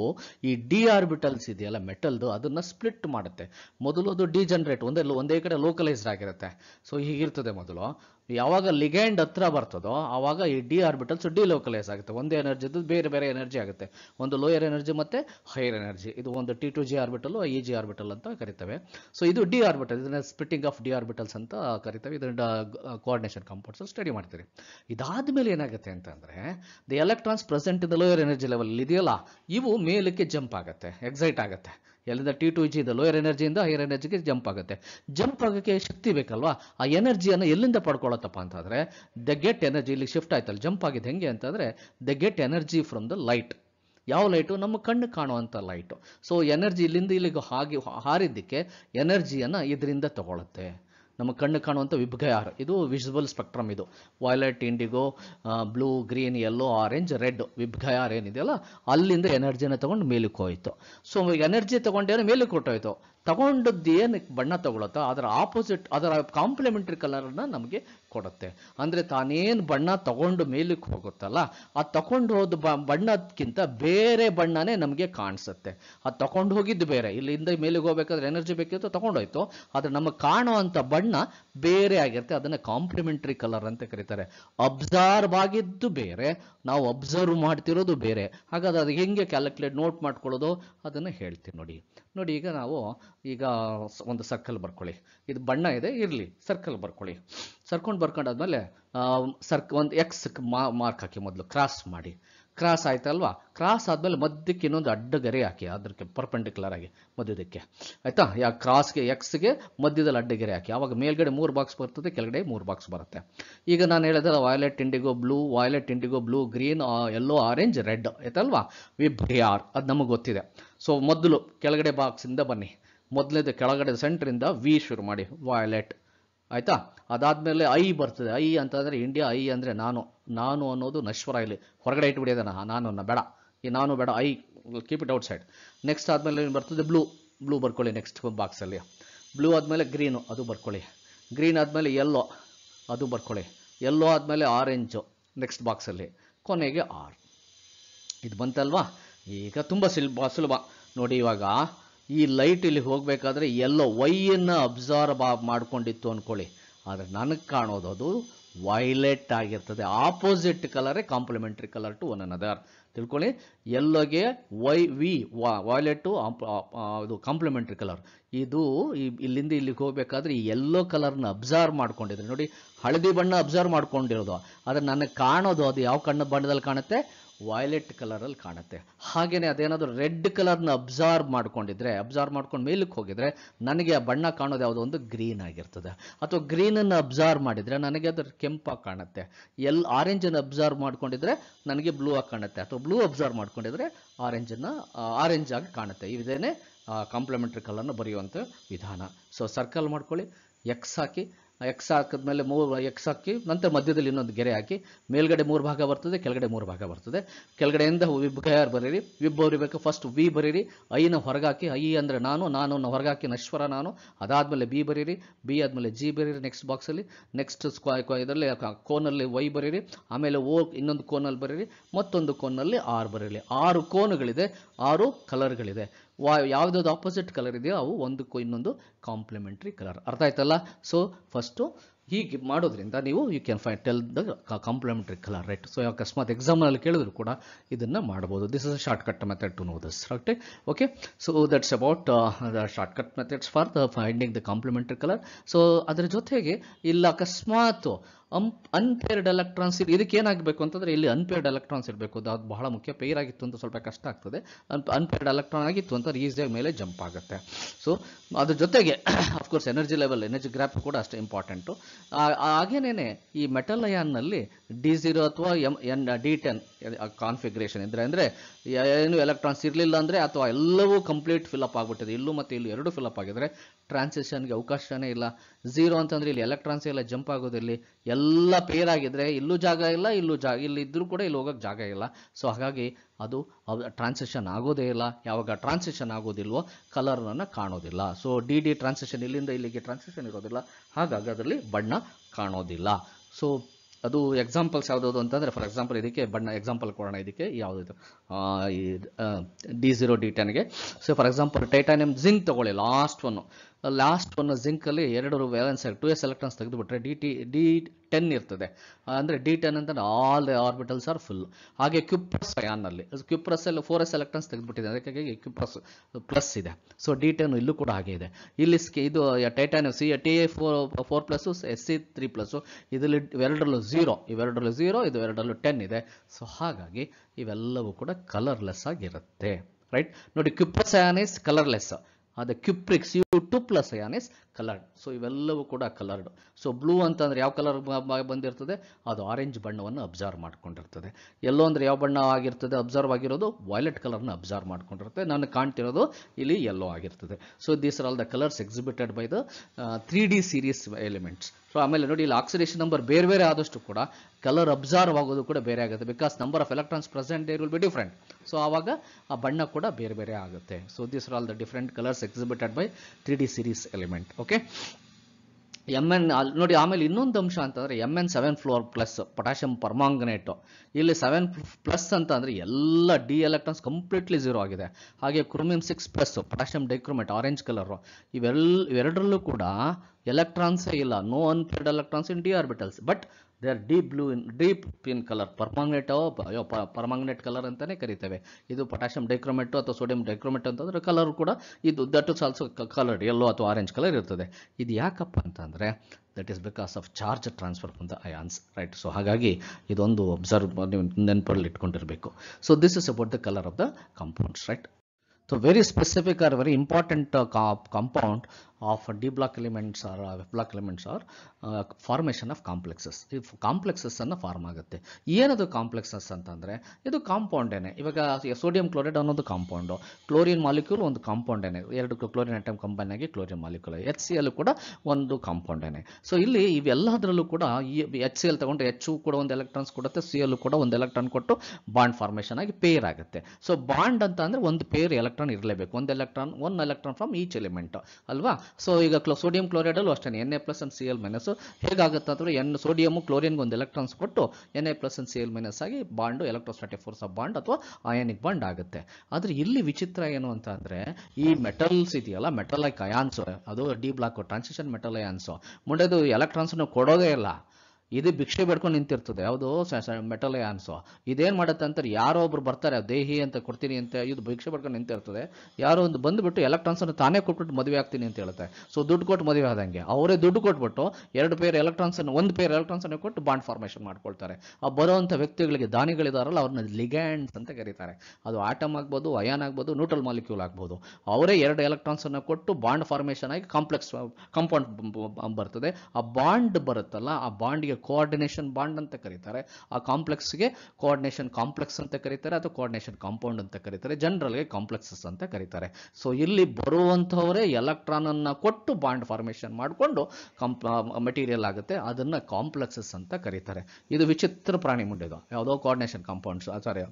ಈ ಡಿ ಆರ್ಬಿಟಲ್ಸ್ ಇದೆಯಲ್ಲ ಮೆಟಲ್ದು ಅದನ್ನು ಸ್ಪ್ಲಿಟ್ ಮಾಡುತ್ತೆ ಮೊದಲು ಅದು ಡಿಜನ್ರೇಟ್ ಒಂದೇ ಒಂದೇ ಕಡೆ ಲೋಕಲೈಸ್ಡ್ ಆಗಿರುತ್ತೆ ಸೊ ಹೀಗಿರ್ತದೆ ಮೊದಲು ಯಾವಾಗ ಲಿಗ್ಯಾಂಡ್ ಹತ್ರ ಬರ್ತದೋ ಆವಾಗ ಈ ಡಿ ಆರ್ಬಿಟಲ್ಸ್ ಡಿ ಲೋಕಲೈಸ್ ಆಗುತ್ತೆ ಒಂದು ಎನರ್ಜಿದು ಬೇರೆ ಬೇರೆ ಎನರ್ಜಿ ಆಗುತ್ತೆ ಒಂದು ಲೋಯರ್ ಎನರ್ಜಿ ಮತ್ತು ಹೈಯರ್ ಎನರ್ಜಿ ಇದು ಒಂದು T two G orbital E G orbital ಅಂತ ಕರಿತೇವೆ ಸೊ ಇದು ಡಿ ಆರ್ಬಿಟಲ್ ಇದನ್ನ ಸ್ಪಿಟ್ಟಿಂಗ್ ಆಫ್ ಡಿ ಆರ್ಬಿಟಲ್ಸ್ ಅಂತ ಕರಿತೇವೆ ಇದನ್ನ ಕೋಆರ್ಡಿನೇಷನ್ ಕಂಪೌಂಡ್ಸ್ ಸ್ಟಡಿ ಮಾಡ್ತೀರಿ ಇದಾದ್ಮೇಲೆ ಏನಾಗುತ್ತೆ ಅಂತಂದರೆ the electrons present in the lower energy level ಇದೆಯಲ್ಲ ಇವು ಮೇಲಕ್ಕೆ ಜಂಪ್ ಆಗುತ್ತೆ ಎಕ್ಸೈಟ್ ಆಗುತ್ತೆ ಎಲ್ಲಿಂದ ಟಿ ಟು ಜಿ ಇದೆ ಲೋಯರ್ ಎನರ್ಜಿಯಿಂದ ಹೈಯರ್ ಎನರ್ಜಿಗೆ ಜಂಪ್ ಆಗುತ್ತೆ ಜಂಪ್ ಆಗೋಕ್ಕೆ ಶಕ್ತಿ ಬೇಕಲ್ವಾ ಆ ಎನರ್ಜಿಯನ್ನು ಎಲ್ಲಿಂದ ಪಡ್ಕೊಳ್ಳತ್ತಪ್ಪ ಅಂತಂದರೆ ದ ಗೆಟ್ ಎನರ್ಜಿ ಇಲ್ಲಿ ಶಿಫ್ಟ್ ಆಯ್ತಲ್ಲ ಜಂಪ್ ಆಗಿದೆ ಹೆಂಗೆ ಅಂತಂದರೆ the get energy from the light ಯಾವ ಲೈಟು ನಮ್ಮ ಕಣ್ಣು ಕಾಣುವಂಥ ಲೈಟು ಸೊ ಎನರ್ಜಿ ಇಲ್ಲಿಂದ ಇಲ್ಲಿಗೆ ಹಾಗೆ ಹಾರಿದ್ದಕ್ಕೆ ಎನರ್ಜಿಯನ್ನು ಇದರಿಂದ ತಗೊಳುತ್ತೆ ನಮ್ಮ ಕಣ್ಣು ಕಾಣುವಂಥ ವಿಬ್ಗಯಾರ್ ಇದು ವಿಜಿಬಲ್ ಸ್ಪೆಕ್ಟ್ರಮ್ ಇದು violet indigo blue green yellow orange red VIBGYOR ಏನಿದೆಯಲ್ಲ ಅಲ್ಲಿಂದ ಎನರ್ಜಿನ ತೊಗೊಂಡು ಮೇಲಕ್ಕೆ ಹೋಯಿತು ಸೊ ಎನರ್ಜಿ ತಗೊಂಡೇನೋ ಮೇಲಕ್ಕೆ ಹೊಟ್ಟೋಯ್ತು ತಗೊಂಡದ್ದು ಏನಕ್ಕೆ ಬಣ್ಣ ತಗೊಳತ್ತೋ ಅದರ ಆಪೋಸಿಟ್ ಅದರ ಕಾಂಪ್ಲಿಮೆಂಟ್ರಿ ಕಲರನ್ನು ನಮಗೆ ಕೊಡುತ್ತೆ ಅಂದರೆ ತಾನೇನು ಬಣ್ಣ ತಗೊಂಡು ಮೇಲಕ್ಕೆ ಹೋಗುತ್ತಲ್ಲ ಆ ತಗೊಂಡು ಹೋದ ಬಣ್ಣಕ್ಕಿಂತ ಬೇರೆ ಬಣ್ಣನೇ ನಮಗೆ ಕಾಣಿಸುತ್ತೆ ಅದು ತಗೊಂಡು ಹೋಗಿದ್ದು ಬೇರೆ ಇಲ್ಲಿಂದ ಮೇಲಿಗೆ ಹೋಗ್ಬೇಕಾದ್ರೆ ಎನರ್ಜಿ ಬೇಕಿತ್ತು ತಗೊಂಡೋಯ್ತು ಆದರೆ ನಮಗೆ ಕಾಣುವಂಥ ಬಣ್ಣ ಬೇರೆ ಆಗಿರುತ್ತೆ ಅದನ್ನ ಕಾಂಪ್ಲಿಮೆಂಟರಿ ಕಲರ್ ಅಂತ ಕರೀತಾರೆ ಅಬ್ಸರ್ವ್ ಆಗಿದ್ದು ಬೇರೆ ನಾವು ಅಬ್ಸರ್ವ್ ಮಾಡ್ತಿರೋದು ಬೇರೆ ಹಾಗಾದ್ರೆ ಅದು ಹೆಂಗೆ ಕ್ಯಾಲ್ಕುಲೇಟ್ ನೋಟ್ ಮಾಡ್ಕೊಳ್ಳೋದು ಅದನ್ನು ಹೇಳ್ತೀನಿ ನೋಡಿ ನೋಡಿ ಈಗ ನಾವು ಈಗ ಒಂದು ಸರ್ಕಲ್ ಬರ್ಕೊಳ್ಳಿ ಇದು ಬಣ್ಣ ಇದೆ ಇರಲಿ ಸರ್ಕಲ್ ಬರ್ಕೊಳ್ಳಿ ಸರ್ಕೊಂಡು ಬರ್ಕೊಂಡಾದ್ಮೇಲೆ ಸರ್ಕ್ ಒಂದು ಎಕ್ಸ್ ಮಾರ್ಕ್ ಹಾಕಿ ಮೊದಲು ಕ್ರಾಸ್ ಮಾಡಿ ಕ್ರಾಸ್ ಆಯ್ತಲ್ವಾ ಕ್ರಾಸ್ ಆದಮೇಲೆ ಮಧ್ಯಕ್ಕೆ ಇನ್ನೊಂದು ಅಡ್ಡ ಗೆರೆ ಹಾಕಿ ಅದಕ್ಕೆ ಪರ್ಪೆಂಡಿಕ್ಯುಲರ್ ಆಗಿ ಮಧ್ಯದಕ್ಕೆ ಆಯಿತಾ ಯಾ ಕ್ರಾಸ್ಗೆ ಎಕ್ಸ್ಗೆ ಮಧ್ಯದಲ್ಲಿ ಅಡ್ಡಗೆರೆ ಹಾಕಿ ಆವಾಗ ಮೇಲ್ಗಡೆ ಮೂರು ಬಾಕ್ಸ್ ಬರ್ತದೆ ಕೆಳಗಡೆ ಮೂರು ಬಾಕ್ಸ್ ಬರುತ್ತೆ ಈಗ ನಾನು ಹೇಳಿದ್ರೆ violet indigo blue violet indigo blue green yellow orange red ಆಯ್ತಲ್ವಾ ಆರ್ ಅದು ನಮಗೆ ಗೊತ್ತಿದೆ ಸೊ ಮೊದಲು ಕೆಳಗಡೆ ಬಾಕ್ಸಿಂದ ಬನ್ನಿ ಮೊದಲೇದು ಕೆಳಗಡೆ ಸೆಂಟ್ರಿಂದ ವಿ ಶುರು ಮಾಡಿ ವಾಯ್ಲೆಟ್ ಆಯಿತಾ ಅದಾದಮೇಲೆ ಐ ಬರ್ತದೆ ಐ ಅಂತಂದರೆ ಇಂಡಿಯಾ ಐ ಅಂದರೆ ನಾನು ನಾನು ಅನ್ನೋದು ನಶ್ವರ ಇಲ್ಲಿ ಹೊರಗಡೆ ಇಟ್ಬಿಡಿ ನಾ ನಾನು ಅನ್ನೋ ಬೇಡ ಈ ನಾನು ಬೇಡ I keep it outside next ಆದಮೇಲೆ ಬರ್ತದೆ ಬ್ಲೂ ಬ್ಲೂ ಬರ್ಕೊಳ್ಳಿ ನೆಕ್ಸ್ಟ್ ಬಾಕ್ಸಲ್ಲಿ ಬ್ಲೂ ಆದಮೇಲೆ ಗ್ರೀನು ಅದು ಬರ್ಕೊಳ್ಳಿ ಗ್ರೀನ್ ಆದಮೇಲೆ ಯೆಲ್ಲೋ ಅದು ಬರ್ಕೊಳ್ಳಿ ಯೆಲ್ಲೋ ಆದಮೇಲೆ ಆರೆಂಜು ನೆಕ್ಸ್ಟ್ ಬಾಕ್ಸಲ್ಲಿ ಕೊನೆಗೆ ಆರ್ ಇದು ಬಂತಲ್ವಾ ಈಗ ತುಂಬ ಸುಲಭ ಸುಲಭ ನೋಡಿ ಇವಾಗ ಈ ಲೈಟ್ ಇಲ್ಲಿ ಹೋಗಬೇಕಾದ್ರೆ ಎಲ್ಲೋ ವೈಯನ್ನು ಅಬ್ಸರ್ವ್ ಮಾಡ್ಕೊಂಡಿತ್ತು ಅಂದ್ಕೊಳ್ಳಿ ಆದರೆ ನನಗೆ ಕಾಣೋದು ಅದು ವೈಲೆಟ್ ಆಗಿರ್ತದೆ ಆಪೋಸಿಟ್ ಕಲರೇ complementary colour to one another ತಿಳ್ಕೊಳ್ಳಿ ಎಲ್ಲೋಗೆ ವೈ ವಿ ಟು ಇದು ಕಾಂಪ್ಲಿಮೆಂಟ್ರಿ ಕಲರ್ ಇದು ಇಲ್ಲಿಂದ ಇಲ್ಲಿಗೆ ಹೋಗಬೇಕಾದ್ರೆ ಈ ಎಲ್ಲೋ ಕಲರ್ನ ಅಬ್ಸರ್ವ್ ಮಾಡ್ಕೊಂಡಿದ್ರೆ ನೋಡಿ ಹಳದಿ ಬಣ್ಣ ಅಬ್ಸರ್ವ್ ಮಾಡ್ಕೊಂಡಿರೋದು ಆದರೆ ನನಗೆ ಕಾಣೋದು ಅದು ಯಾವ ಕಣ್ಣು ಬಣ್ಣದಲ್ಲಿ ಕಾಣುತ್ತೆ ವೈಲೆಟ್ ಕಲರಲ್ಲಿ ಕಾಣುತ್ತೆ ಹಾಗೆಯೇ ಅದೇನಾದರೂ ರೆಡ್ ಕಲರ್ನ ಅಬ್ಸರ್ವ್ ಮಾಡ್ಕೊಂಡಿದ್ರೆ ಅಬ್ಸರ್ವ್ ಮಾಡ್ಕೊಂಡು ಮೇಲಕ್ಕೆ ಹೋಗಿದರೆ ನನಗೆ ಆ ಬಣ್ಣ ಕಾಣೋದು ಯಾವುದೋ ಒಂದು ಗ್ರೀನ್ ಆಗಿರ್ತದೆ ಅಥವಾ ಗ್ರೀನನ್ನು ಅಬ್ಸರ್ವ್ ಮಾಡಿದರೆ ನನಗೆ ಅದು ಕೆಂಪಾಗಿ ಕಾಣುತ್ತೆ ಎಲ್ ಆರೆಂಜನ್ನು ಅಬ್ಸರ್ವ್ ಮಾಡ್ಕೊಂಡಿದ್ರೆ ನನಗೆ ಬ್ಲೂ ಆಗಿ ಕಾಣುತ್ತೆ ಅಥವಾ ಬ್ಲೂ ಅಬ್ಸರ್ವ್ ಮಾಡ್ಕೊಂಡಿದ್ರೆ ಆರೆಂಜನ್ನು ಆರೆಂಜ್ ಆಗಿ ಕಾಣುತ್ತೆ ಇದೇನೆ ಕಾಂಪ್ಲಿಮೆಂಟ್ರಿ ಕಲರ್ನ ಬರೆಯುವಂಥ ವಿಧಾನ ಸೊ ಸರ್ಕಲ್ ಮಾಡ್ಕೊಳ್ಳಿ ಎಕ್ಸ್ ಹಾಕಿ ಎಕ್ಸ್ ಹಾಕಿದ್ಮೇಲೆ ಮೂರು ಎಕ್ಸ್ ಹಾಕಿ ನಂತರ ಮಧ್ಯದಲ್ಲಿ ಇನ್ನೊಂದು ಗೆರೆ ಹಾಕಿ ಮೇಲ್ಗಡೆ ಮೂರು ಭಾಗ ಬರ್ತದೆ ಕೆಳಗಡೆ ಮೂರು ಭಾಗ ಬರ್ತದೆ ಕೆಳಗಡೆಯಿಂದ ವಿಬ್ ಕೈಯಾರು ಬರೀರಿ ವಿಬ್ ಬರಿಬೇಕು ಫಸ್ಟ್ ವಿ ಬರೀರಿ ಐನ ಹೊರಗಾಕಿ ಐ ಅಂದರೆ ನಾನು ನಾನು ಹೊರಗಾಕಿ ನಶ್ವರ ನಾನು ಅದಾದಮೇಲೆ ಬಿ ಬರೀರಿ ಬಿ ಆದಮೇಲೆ ಜಿ ಬರೀರಿ ನೆಕ್ಸ್ಟ್ ಬಾಕ್ಸಲ್ಲಿ ನೆಕ್ಸ್ಟ್ ಸ್ಕ್ವಾ ಇದರಲ್ಲಿ ಕೋನಲ್ಲಿ ವೈ ಬರೀರಿ ಆಮೇಲೆ ಓ ಇನ್ನೊಂದು ಕೋನಲ್ಲಿ ಬರೀರಿ ಮತ್ತೊಂದು ಕೋನಲ್ಲಿ ಆರ್ ಬರೀರಿ ಆರು ಕೋನುಗಳಿದೆ ಆರು ಕಲರ್ಗಳಿದೆ ವಾ ಯಾವುದಾದ್ರು ಆಪೋಸಿಟ್ ಕಲರ್ ಇದೆಯೋ ಅವು ಒಂದಕ್ಕೂ ಇನ್ನೊಂದು ಕಾಂಪ್ಲಿಮೆಂಟ್ರಿ ಕಲರ್ ಅರ್ಥ ಆಯ್ತಲ್ಲ ಸೊ ಫಸ್ಟು ಹೀಗೆ ಮಾಡೋದ್ರಿಂದ ನೀವು ಯು ಕ್ಯಾನ್ ಫೈ tell the complementary colour right so ಅಕಸ್ಮಾತ್ ಎಕ್ಸಾಮ್ನಲ್ಲಿ ಕೇಳಿದ್ರು ಕೂಡ ಇದನ್ನು ಮಾಡ್ಬೋದು this is a short cut method to know this right okay so that's about the short cut methods for the finding the complementary colour so ಅದರ ಜೊತೆಗೆ ಇಲ್ಲ ಅಕಸ್ಮಾತ್ ಅನ್ಪೇರ್ಡ್ ಎಲೆಕ್ಟ್ರಾನ್ಸ್ ಇದಕ್ಕೆ ಏನಾಗಬೇಕು ಅಂತಂದರೆ ಇಲ್ಲಿ ಅನ್ಪೇರ್ಡ್ ಎಲೆಕ್ಟ್ರಾನ್ಸ್ ಇರಬೇಕು ಅದು ಬಹಳ ಮುಖ್ಯ ಪೇರ್ ಆಗಿತ್ತು ಅಂತ ಸ್ವಲ್ಪ ಕಷ್ಟ ಆಗ್ತದೆ ಅನ್ಪೇರ್ಡ್ ಎಲೆಕ್ಟ್ರಾನ್ ಆಗಿತ್ತು ಅಂತ ಈಸಿಯಾಗಿ ಮೇಲೆ ಜಂಪ್ ಆಗುತ್ತೆ ಸೊ ಅದ್ರ ಜೊತೆಗೆ of course energy level energy graph ಕೂಡ ಅಷ್ಟೇ ಇಂಪಾರ್ಟೆಂಟು ಹಾಗೇನೇ ಈ ಮೆಟಲ್ ಅಯಾನ್ನಲ್ಲಿ ಡಿ ಜೀರೋ ಅಥವಾ M N D ten configuration ಇದ್ದರೆ ಅಂದರೆ ಏನು ಎಲೆಕ್ಟ್ರಾನ್ಸ್ ಇರಲಿಲ್ಲ ಅಂದರೆ ಅಥವಾ ಎಲ್ಲವೂ ಕಂಪ್ಲೀಟ್ ಅಪ್ ಆಗಿಬಿಟ್ಟಿದೆ ಇಲ್ಲೂ ಮತ್ತು ಇಲ್ಲಿ ಎರಡು ಫಿಲ್ ಅಪ್ ಆಗಿದ್ರೆ ಟ್ರಾನ್ಸಿಷನ್ಗೆ ಅವಕಾಶವೇ ಇಲ್ಲ ಝೀರೋ ಅಂತಂದ್ರೆ ಇಲ್ಲಿ ಎಲೆಕ್ಟ್ರಾನ್ಸ್ ಎಲ್ಲ ಜಂಪ್ ಆಗೋದು ಎಲ್ಲ ಪೇರ್ ಆಗಿದ್ರೆ ಇಲ್ಲೂ ಜಾಗ ಇಲ್ಲ ಇಲ್ಲೂ ಜಾಗ ಇಲ್ಲಿದ್ದರೂ ಕೂಡ ಇಲ್ಲಿ ಹೋಗೋಕ್ಕೆ ಜಾಗ ಇಲ್ಲ ಸೊ ಹಾಗಾಗಿ ಅದು ಟ್ರಾನ್ಸಿಷನ್ ಆಗೋದೇ ಇಲ್ಲ ಯಾವಾಗ ಟ್ರಾನ್ಸಿಷನ್ ಆಗೋದಿಲ್ವೋ ಕಲರ್ನ ಕಾಣೋದಿಲ್ಲ ಸೊ ಡಿ ಡಿ ಟ್ರಾನ್ಸಿಷನ್ ಇಲ್ಲಿಂದ ಇಲ್ಲಿಗೆ ಟ್ರಾನ್ಸಿಷನ್ ಇರೋದಿಲ್ಲ ಹಾಗಾಗಿ ಅದರಲ್ಲಿ ಬಣ್ಣ ಕಾಣೋದಿಲ್ಲ ಸೊ ಅದು ಎಕ್ಸಾಂಪಲ್ಸ್ ಯಾವುದು ಅಂತಂದರೆ ಫಾರ್ ಎಕ್ಸಾಂಪಲ್ ಇದಕ್ಕೆ ಬಣ್ಣ ಎಕ್ಸಾಂಪಲ್ ಕೊಡೋಣ ಇದಕ್ಕೆ ಯಾವುದಿದು ಈ ಡಿ ಝೀರೋ ಡಿ ಟೆನ್ಗೆ so for example titanium zinc ತೊಗೊಳ್ಳಿ ಲಾಸ್ಟ್ ಒನ್ನು ಲಾಸ್ಟ್ ಒನ್ ಜಿಂಕಲ್ಲಿ ಎರಡು ವ್ಯಾಲೆನ್ಸ್ ಟು ಎಸ್ ಎಲೆಕ್ಟ್ರಾನ್ಸ್ ತೆಗೆದುಬಿಟ್ರೆ ಡಿ ಟಿ ಡಿ ಟೆನ್ ಇರ್ತದೆ ಅಂದರೆ ಡಿ ಟೆನ್ ಅಂತ all the orbitals are full ಹಾಗೆ ಕ್ಯುಪ್ರಸ್ ಕ್ಯೂಪ್ರಸ್ ಅಲ್ಲಿ ಫೋರ್ ಎಸ್ ಎಲೆಕ್ಟ್ರಾನ್ಸ್ ತೆಗೆದುಬಿಟ್ಟಿದೆ ಅದಕ್ಕಾಗಿ ಕ್ಯುಪ್ರಸ್ ಪ್ಲಸ್ ಇದೆ ಸೊ ಡಿ ಟೆನ್ ಇಲ್ಲೂ ಕೂಡ ಹಾಗೆ ಇದೆ ಇಲ್ಲಿ ಇದು titanium C T A four four plus S C three plus ಇದರಲ್ಲಿ ಎರಡರಲ್ಲೂ ಝೀರೋ ಇವೆರಡರಲ್ಲೂ ಝೀರೋ ಇದು ಎರಡರಲ್ಲೂ ಟೆನ್ ಇದೆ ಸೊ ಹಾಗಾಗಿ ಇವೆಲ್ಲವೂ ಕೂಡ ಕಲರ್ಲೆಸ್ ಆಗಿರುತ್ತೆ ರೈಟ್ ನೋಡಿ ಕ್ಯುಪ್ರಸ್ ಅಯಾನ್ ಇಸ್ ಕಲರ್ಲೆಸ್ ಅದು cuprics 2 plus ion is coloured so ಇವೆಲ್ಲವೂ ಕೂಡ ಕಲರ್ಡ್ ಸೊ ಬ್ಲೂ ಅಂತಂದರೆ ಯಾವ ಕಲರ್ ಬಂದಿರ್ತದೆ ಅದು ಆರೆಂಜ್ ಬಣ್ಣವನ್ನು ಅಬ್ಸರ್ವ್ ಮಾಡ್ಕೊಂಡಿರ್ತದೆ ಎಲ್ಲೋ ಅಂದರೆ ಯಾವ ಬಣ್ಣ ಆಗಿರ್ತದೆ ಅಬ್ಸರ್ವ್ ಆಗಿರೋದು ವಾಯ್ಲೆಟ್ ಕಲರ್ನ ಅಬ್ಸರ್ವ್ ಮಾಡ್ಕೊಂಡಿರ್ತದೆ ನಾನು ಕಾಣ್ತಿರೋದು ಇಲ್ಲಿ ಎಲ್ಲೋ ಆಗಿರ್ತದೆ so these are all the colours exhibited by the three D series elements so ಆಮೇಲೆ ನೋಡಿ ಇಲ್ಲಿ ಆಕ್ಸಿಡೇಷನ್ ನಂಬರ್ ಬೇರೆ ಬೇರೆ ಆದಷ್ಟು ಕೂಡ ಕಲರ್ ಅಬ್ಸರ್ವ್ ಆಗೋದು ಕೂಡ ಬೇರೆ ಆಗುತ್ತೆ because number of electrons present there will be different so ಆವಾಗ ಆ ಬಣ್ಣ ಕೂಡ ಬೇರೆ ಬೇರೆ ಆಗುತ್ತೆ so these are all the different colours exhibited by three D series element okay M N ನೋಡಿ ಆಮೇಲೆ ಇನ್ನೊಂದು ಅಂಶ ಅಂತಂದ್ರೆ M N seven floor plus potassium permanganate ಇಲ್ಲಿ ಸೆವೆನ್ ಪ್ಲಸ್ ಅಂತ ಅಂದ್ರೆ ಎಲ್ಲ ಡಿ ಎಲೆಕ್ಟ್ರಾನ್ಸ್ ಕಂಪ್ಲೀಟ್ಲಿ ಜೀರೋ ಆಗಿದೆ ಹಾಗೆ chromium six plus potassium dichromate orange colour ಇವೆಲ್ಲ ಇವೆರಡರಲ್ಲೂ ಕೂಡ ಎಲೆಕ್ಟ್ರಾನ್ಸೇ ಇಲ್ಲ no unpaired electrons in D orbitals but they are deep blue in deep pink colour permanganate ಅಯ್ಯೋ ಪರ್ಮಾಂಗ್ನೇಟ್ ಕಲರ್ ಅಂತಲೇ ಕರಿತೇವೆ ಇದು ಪೊಟ್ಯಾಷಿಯಂ ಡೈಕ್ರೋಮೆಟ್ ಅಥವಾ ಸೋಡಿಯಂ ಡೈಕ್ರೋಮೆಟ್ ಅಂತಂದರೆ ಕಲರ್ ಕೂಡ ಇದು that is also coloured yellow ಅಥವಾ ಆರೆಂಜ್ ಕಲರ್ ಇರ್ತದೆ ಇದು ಯಾಕಪ್ಪ ಅಂತಂದರೆ that is because of charge transfer from the ions right so ಹಾಗಾಗಿ ಇದೊಂದು ಅಬ್ಸರ್ವ್ ನೀವು ನೆನಪಲ್ಲಿ ಇಟ್ಕೊಂಡಿರಬೇಕು so this is about the colour of the compounds right so very specific are very important compound of D block elements are F block elements or formation of complexes complexes. If form ಆಗುತ್ತೆ ಏನದು ಕಾಂಪ್ಲೆಕ್ಸಸ್ ಅಂತಂದರೆ ಇದು ಕಾಂಪೌಂಡೇನೆ ಇವಾಗ ಸೋಡಿಯಂ ಕ್ಲೋರೈಡ್ ಅನ್ನೋದು ಕಾಂಪೌಂಡು ಕ್ಲೋರಿನ್ ಮಾಲಿಕ್ಯೂಲ್ ಒಂದು ಕಾಂಪೌಂಡೇನೆ ಎರಡು ಕ್ಲೋರಿನ್ ಐಟಮ್ ಕಂಬೈನ್ ಆಗಿ chlorine molecule H C L ಕೂಡ ಒಂದು ಕಾಂಪೌಂಡೇನೆ ಸೊ ಇಲ್ಲಿ ಇವೆಲ್ಲದರಲ್ಲೂ ಕೂಡ ಈ ಎಚ್ ಸಿ ಎಲ್ ತಗೊಂಡು ಎಚ್ ಕೂಡ ಒಂದು ಎಲೆಕ್ಟ್ರಾನ್ಸ್ ಕೊಡುತ್ತೆ ಸಿ ಎಲ್ಲು ಕೂಡ ಒಂದು ಎಲೆಕ್ಟ್ರಾನ್ ಕೊಟ್ಟು ಬಾಂಡ್ ಫಾರ್ಮೇಷನ್ ಆಗಿ ಪೇರ್ ಆಗುತ್ತೆ ಸೊ ಬಾಂಡ್ ಅಂತ ಅಂದರೆ ಒಂದು ಪೇರ್ ಎಲೆಕ್ಟ್ರಾನ್ ಇರಲೇಬೇಕು ಒಂದು electron one electron from each element ಅಲ್ವಾ ಸೊ ಈಗ ಸೋಡಿಯಂ ಕ್ಲೋರೈಡಲ್ಲೂ ಅಷ್ಟೇ N A plus and C L minus ಹೇಗಾಗುತ್ತೆ ಅಂದರೆ ಎನ್ ಸೋಡಿಯಮು ಕ್ಲೋರಿನ್ಗೆ ಒಂದು ಎಲೆಕ್ಟ್ರಾನ್ಸ್ ಕೊಟ್ಟು N A plus and C L minus ಆಗಿ bond electrostatic force of bond ಅಥವಾ ಅಯಾನಿಕ್ ಬಾಂಡ್ ಆಗುತ್ತೆ ಆದರೆ ಇಲ್ಲಿ ವಿಚಿತ್ರ ಏನು ಅಂತ ಈ ಮೆಟಲ್ಸ್ ಇದೆಯಲ್ಲ ಮೆಟಲ್ ಲೈಕ್ ಅಯಾನ್ಸು ಅದು D block transition metal ions ಮುಂದೆ ಎಲೆಕ್ಟ್ರಾನ್ಸ್ನು ಕೊಡೋದೇ ಇಲ್ಲ ಇದು ಭಿಕ್ಷೆ ಬೇಡ್ಕೊಂಡು ನಿಂತಿರ್ತದೆ ಯಾವುದು ಮೆಟಲ್ ಇದೇನು ಮಾಡುತ್ತೆ ಅಂತಾರೆ ಯಾರೋ ಒಬ್ರು ಬರ್ತಾರೆ ದೇಹಿ ಅಂತ ಕೊಡ್ತೀನಿ ಅಂತ ಇದು ಭಿಕ್ಷೆ ಬೇಡ್ಕೊಂಡು ನಿಂತಿರ್ತದೆ ಯಾರೋ ಒಂದು ಬಂದುಬಿಟ್ಟು ಎಲೆಕ್ಟ್ರಾನ್ಸನ್ನು ತಾನೇ ಕೊಟ್ಬಿಟ್ಟು ಮದುವೆ ಆಗ್ತೀನಿ ಅಂತ ಹೇಳುತ್ತೆ ಸೊ ದುಡ್ಡು ಕೊಟ್ಟು ಮದುವೆ ಆದಂಗೆ ಅವರೇ ದುಡ್ಡು ಕೊಟ್ಬಿಟ್ಟು ಎರಡು ಪೇರ್ ಎಲೆಕ್ಟ್ರಾನ್ಸನ್ನು ಒಂದು ಪೇರ್ ಅನ್ನು ಕೊಟ್ಟು ಬಾಂಡ್ ಫಾರ್ಮೇಷನ್ ಮಾಡ್ಕೊಳ್ತಾರೆ ಆ ಬರುವಂಥ ವ್ಯಕ್ತಿಗಳಿಗೆ ದಾನಿಗಳಿದಾರಲ್ಲ ಅವ್ರನ್ನ ಲಿಗ್ಯಾಂಡ್ಸ್ ಅಂತ ಕರೀತಾರೆ ಅದು ಆಟಮ್ ಆಗ್ಬೋದು ಅಯಾನ್ ಆಗ್ಬೋದು ನ್ಯೂಟ್ರಲ್ ಮಾಲಿಕ್ಯೂಲ್ ಆಗ್ಬೋದು ಅವರೇ ಎರಡು ಅನ್ನು ಕೊಟ್ಟು ಬಾಂಡ್ ಫಾರ್ಮೇಷನ್ ಆಗಿ ಕಾಂಪ್ಲೆಕ್ಸ್ ಕಾಂಪೌಂಡ್ ಬರ್ತದೆ ಆ ಬಾಂಡ್ ಬರುತ್ತಲ್ಲ ಆ ಬಾಂಡ್ಗೆ ಕೋಆರ್ಡಿನೇಷನ್ ಬಾಂಡ್ ಅಂತ ಕರೀತಾರೆ ಆ ಕಾಂಪ್ಲೆಕ್ಸ್ಗೆ ಕೋಆರ್ಡಿನೇಷನ್ ಕಾಂಪ್ಲೆಕ್ಸ್ ಅಂತ ಕರೀತಾರೆ ಅಥವಾ ಕೋಆರ್ಡಿನೇಷನ್ ಕಾಂಪೌಂಡ್ ಅಂತ ಕರೀತಾರೆ ಜನರಲ್ಗೆ ಕಾಂಪ್ಲೆಕ್ಸಸ್ ಅಂತ ಕರೀತಾರೆ ಸೊ ಇಲ್ಲಿ ಬರುವಂಥವರೇ ಎಲೆಕ್ಟ್ರಾನನ್ನು ಕೊಟ್ಟು ಬಾಂಡ್ ಫಾರ್ಮೇಷನ್ ಮಾಡಿಕೊಂಡು ಕಂಪ್ ಮೆಟೀರಿಯಲ್ ಆಗುತ್ತೆ ಅದನ್ನ ಕಾಂಪ್ಲೆಕ್ಸಸ್ ಅಂತ ಕರೀತಾರೆ ಇದು ವಿಚಿತ್ರ ಪ್ರಾಣಿ ಮುಂಡೆದು ಯಾವುದೋ coordination compounds sorry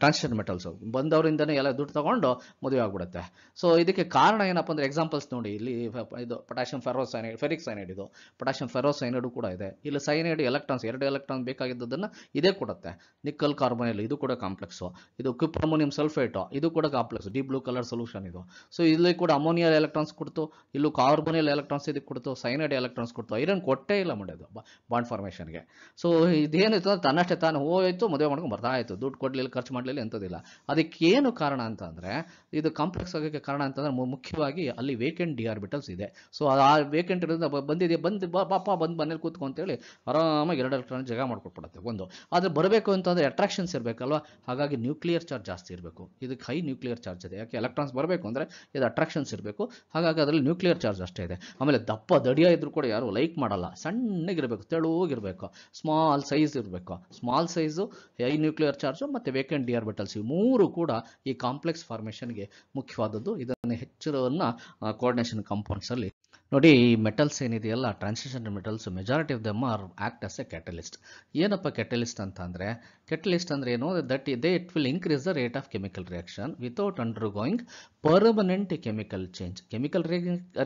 transition metals ಬಂದವರಿಂದನೇ ಎಲ್ಲ ದುಡ್ಡು ತಗೊಂಡು ಮದುವೆ ಆಗ್ಬಿಡುತ್ತೆ ಸೊ ಇದಕ್ಕೆ ಕಾರಣ ಏನಪ್ಪ ಅಂದರೆ ಎಕ್ಸಾಂಪಲ್ಸ್ ನೋಡಿ ಇಲ್ಲಿ ಇದು ಪೊಟ್ಯಾಷಿಯಂ ಫೆರೋಸೈನೈಡ್ ಫೆರಿಕ್ ಸೈನೈಡ್ ಇದು ಪೊಟ್ಯಾಷಿಯಂ ಫೆರೋಸೈನೈಡು ಕೂಡ ಇದೆ ಇಲ್ಲಿ ಸೈನೈಡ್ ಎಲೆಕ್ಟ್ರಾನ್ಸ್ ಎರಡು ಎಲೆಕ್ಟ್ರಾನ್ ಬೇಕಾಗಿದ್ದನ್ನು ಇದೇ ಕೊಡುತ್ತೆ ನಿಕ್ಕಲ್ ಕಾರ್ಬೊನೈಲ್ ಇದು ಕೂಡ ಕಾಂಪ್ಲೆಕ್ಸು ಇದು ಕ್ಯೂಪ್ ಅಮೋನಿಯಂ ಸಲ್ಫೇಟು ಇದು ಕೂಡ complex D blue colour solution ಇದು ಸೊ ಇಲ್ಲಿ ಕೂಡ ಅಮೋನಿಯಲ್ ಎಲೆಕ್ಟ್ರಾನ್ಸ್ ಕೊಡ್ತು ಇಲ್ಲೂ ಕಾರ್ಬೊನಿಯಲ್ ಎಲೆಕ್ಟ್ರಾನ್ಸ್ ಇದಕ್ಕೆ ಕೊಡ್ತು ಸೈನೈಡ್ ಎಲೆಕ್ಟ್ರಾನ್ಸ್ ಕೊಡ್ತು ಐರನ್ ಕೊಟ್ಟೇ ಇಲ್ಲ ಮಾಡೋದು ಬಾಂಡ್ ಫಾರ್ಮೇಷನ್ಗೆ ಸೊ ಇದೇನಿತ್ತು ಅಂದ್ರೆ ತನ್ನಷ್ಟೇ ತಾನು ಹೋಯಿತು ಮದುವೆ ಮಾಡ್ಕೊಂಡು ಬರ್ತಾ ಆಯಿತು ದುಡ್ಡು ಕೊಡಲಿಲ್ಲ ಖರ್ಚು ಮಾಡಲಿಲ್ಲ ಎಂಥದಿಲ್ಲ ಅದಕ್ಕೇನು ಕಾರಣ ಅಂತಂದರೆ ಇದು ಕಾಂಪ್ಲೆಕ್ಸ್ ಆಗೋಕ್ಕೆ ಕಾರಣ ಅಂತಂದರೆ ಮುಖ್ಯವಾಗಿ ಅಲ್ಲಿ ವೇಕೆಂಟ್ ಡಿ ಆರ್ಬಿಟಲ್ಸ್ ಇದೆ ಸೊ ಆ ವೇಕೆಂಟ್ ಇರೋದ್ರಿಂದ ಬಂದಿದೆ ಬಂದು ಪಾಪ ಬಂದು ಮನೇಲಿ ಕೂತ್ಕೊಂತೇಳಿ ಆರಾಮಾಗಿ ಎರಡು ಎಲೆಕ್ಟ್ರಾನ್ ಜಗ ಮಾಡ್ಕೊಟ್ಬಿಡುತ್ತೆ ಒಂದು ಆದರೆ ಬರಬೇಕು ಅಂತಂದರೆ ಅಟ್ರಾಕ್ಷನ್ಸ್ ಇರಬೇಕಲ್ವ ಹಾಗಾಗಿ ನ್ಯೂಕ್ಲಿಯರ್ ಚಾರ್ಜ್ ಜಾಸ್ತಿ ಇರಬೇಕು ಇದಕ್ಕೆ ಹೈ ನ್ಯೂಕ್ಲಿಯರ್ ಚಾರ್ಜ್ ಇದೆ ಯಾಕೆ ಎಲೆಕ್ಟ್ರಾನ್ಸ್ ಬರಬೇಕು ಅಂದರೆ ಇದು ಅಟ್ರಾಕ್ಷನ್ಸ್ ಇರಬೇಕು ಹಾಗಾಗಿ ಅದರಲ್ಲಿ ನ್ಯೂಕ್ಲಿಯರ್ ಚಾರ್ಜ್ ಅಷ್ಟೇ ಇದೆ ಆಮೇಲೆ ದಪ್ಪ ದಡಿಯ ಇದ್ರೂ ಕೂಡ ಯಾರು ಲೈಕ್ ಮಾಡಲ್ಲ ಸಣ್ಣಗಿರಬೇಕು ತೆಳುವಾಗಿರಬೇಕು ಸ್ಮಾಲ್ ಸೈಜ್ ಇರಬೇಕು small size high nuclear charge ಮತ್ತು ವೇಕೆಂಟ್ ಡಿಯರ್ ಬೆಟಲ್ಸ್ ಈ ಮೂರು ಕೂಡ ಈ ಕಾಂಪ್ಲೆಕ್ಸ್ ಫಾರ್ಮೇಷನ್ಗೆ ಮುಖ್ಯವಾದದ್ದು ಇದನ್ನು ಹೆಚ್ಚಿರವನ್ನು ಕೋಆರ್ಡಿನೇಷನ್ ಕಾಂಪೌಂಡ್ಸಲ್ಲಿ ನೋಡಿ ಈ ಮೆಟಲ್ಸ್ ಏನಿದೆಯಲ್ಲ transition metals majority of them are act as a catalyst ಏನಪ್ಪ ಕ್ಯಾಟಲಿಸ್ಟ್ ಅಂತ ಕೆಟಲಿಸ್ಟ್ ಅಂದ್ರೆ ಏನು ದಟ್ ಇದೆ it will increase the rate of chemical reaction without undergoing permanent chemical change chemical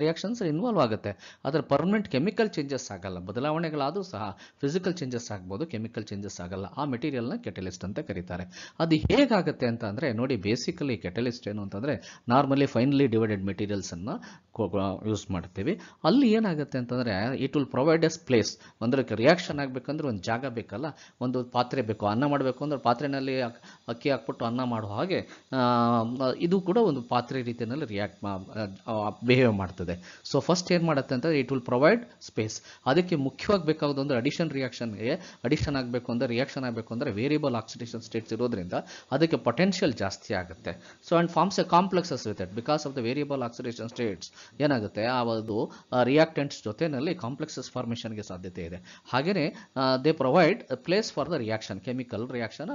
reactions involve ಆಗುತ್ತೆ ಆದರೆ ಪರ್ಮನೆಂಟ್ ಕೆಮಿಕಲ್ ಚೇಂಜಸ್ ಆಗಲ್ಲ ಬದಲಾವಣೆಗಳಾದರೂ ಸಹ ಫಿಸಿಕಲ್ ಚೇಂಜಸ್ ಆಗ್ಬೋದು ಕೆಮಿಕಲ್ ಚೇಂಜಸ್ ಆಗಲ್ಲ ಆ ಮೆಟೀರಿಯಲ್ನ ಕೆಟಲಿಸ್ಟ್ ಅಂತ ಕರೀತಾರೆ ಅದು ಹೇಗಾಗುತ್ತೆ ಅಂತ ಅಂದರೆ ನೋಡಿ ಬೇಸಿಕಲಿ ಕೆಟಲಿಸ್ಟ್ ಏನು ಅಂತಂದರೆ ನಾರ್ಮಲಿ ಫೈನಲಿ ಡಿವೈಡೆಡ್ ಮೆಟೀರಿಯಲ್ಸನ್ನು ಯೂಸ್ ಮಾಡ್ತೀವಿ ಅಲ್ಲಿ ಏನಾಗುತ್ತೆ ಅಂತಂದರೆ it will provide as place ಅಂದರೆ ರಿಯಾಕ್ಷನ್ ಆಗಬೇಕಂದ್ರೆ ಒಂದು ಜಾಗ ಬೇಕಲ್ಲ ಒಂದು ಪಾತ್ರೆ ಬೇಕು ಅನ್ನ ಮಾಡಬೇಕು ಅಂದರೆ ಪಾತ್ರೆಯಲ್ಲಿ ಅಕ್ಕಿ ಹಾಕ್ಬಿಟ್ಟು ಅನ್ನ ಮಾಡುವ ಹಾಗೆ ಇದು ಕೂಡ ಒಂದು ಪಾತ್ರೆ ರೀತಿಯಲ್ಲಿ ರಿಯಾಕ್ಟ್ ಬಿಹೇವ್ ಮಾಡ್ತದೆ ಸೊ ಫಸ್ಟ್ ಏನು ಮಾಡುತ್ತೆ ಅಂತಂದರೆ ಇಟ್ ವಿಲ್ ಪ್ರೊವೈಡ್ ಸ್ಪೇಸ್ ಅದಕ್ಕೆ ಮುಖ್ಯವಾಗಿ ಬೇಕಾಗೋದು ಅಂದರೆ ಅಡಿಷನ್ ರಿಯಾಕ್ಷನ್ಗೆ ಅಡಿಷನ್ ಆಗಬೇಕು ಅಂದರೆ ರಿಯಾಕ್ಷನ್ ಆಗಬೇಕು ಅಂದರೆ ವೇರಿಯಬಲ್ ಆಕ್ಸಿಡೇಷನ್ ಸ್ಟೇಟ್ಸ್ ಇರೋದ್ರಿಂದ ಅದಕ್ಕೆ ಪೊಟೆನ್ಷಿಯಲ್ ಜಾಸ್ತಿ ಆಗುತ್ತೆ so and forms a complexes with it because of the variable oxidation states ಏನಾಗುತ್ತೆ ಆ ಒಂದು ರಿಯಾಕ್ಟೆಂಟ್ಸ್ ಜೊತೆಯಲ್ಲಿ ಕಾಂಪ್ಲೆಕ್ಸಸ್ ಫಾರ್ಮೇಷನ್ಗೆ ಸಾಧ್ಯತೆ ಇದೆ ಹಾಗೆಯೇ they provide place for the reaction chemical chemical reaction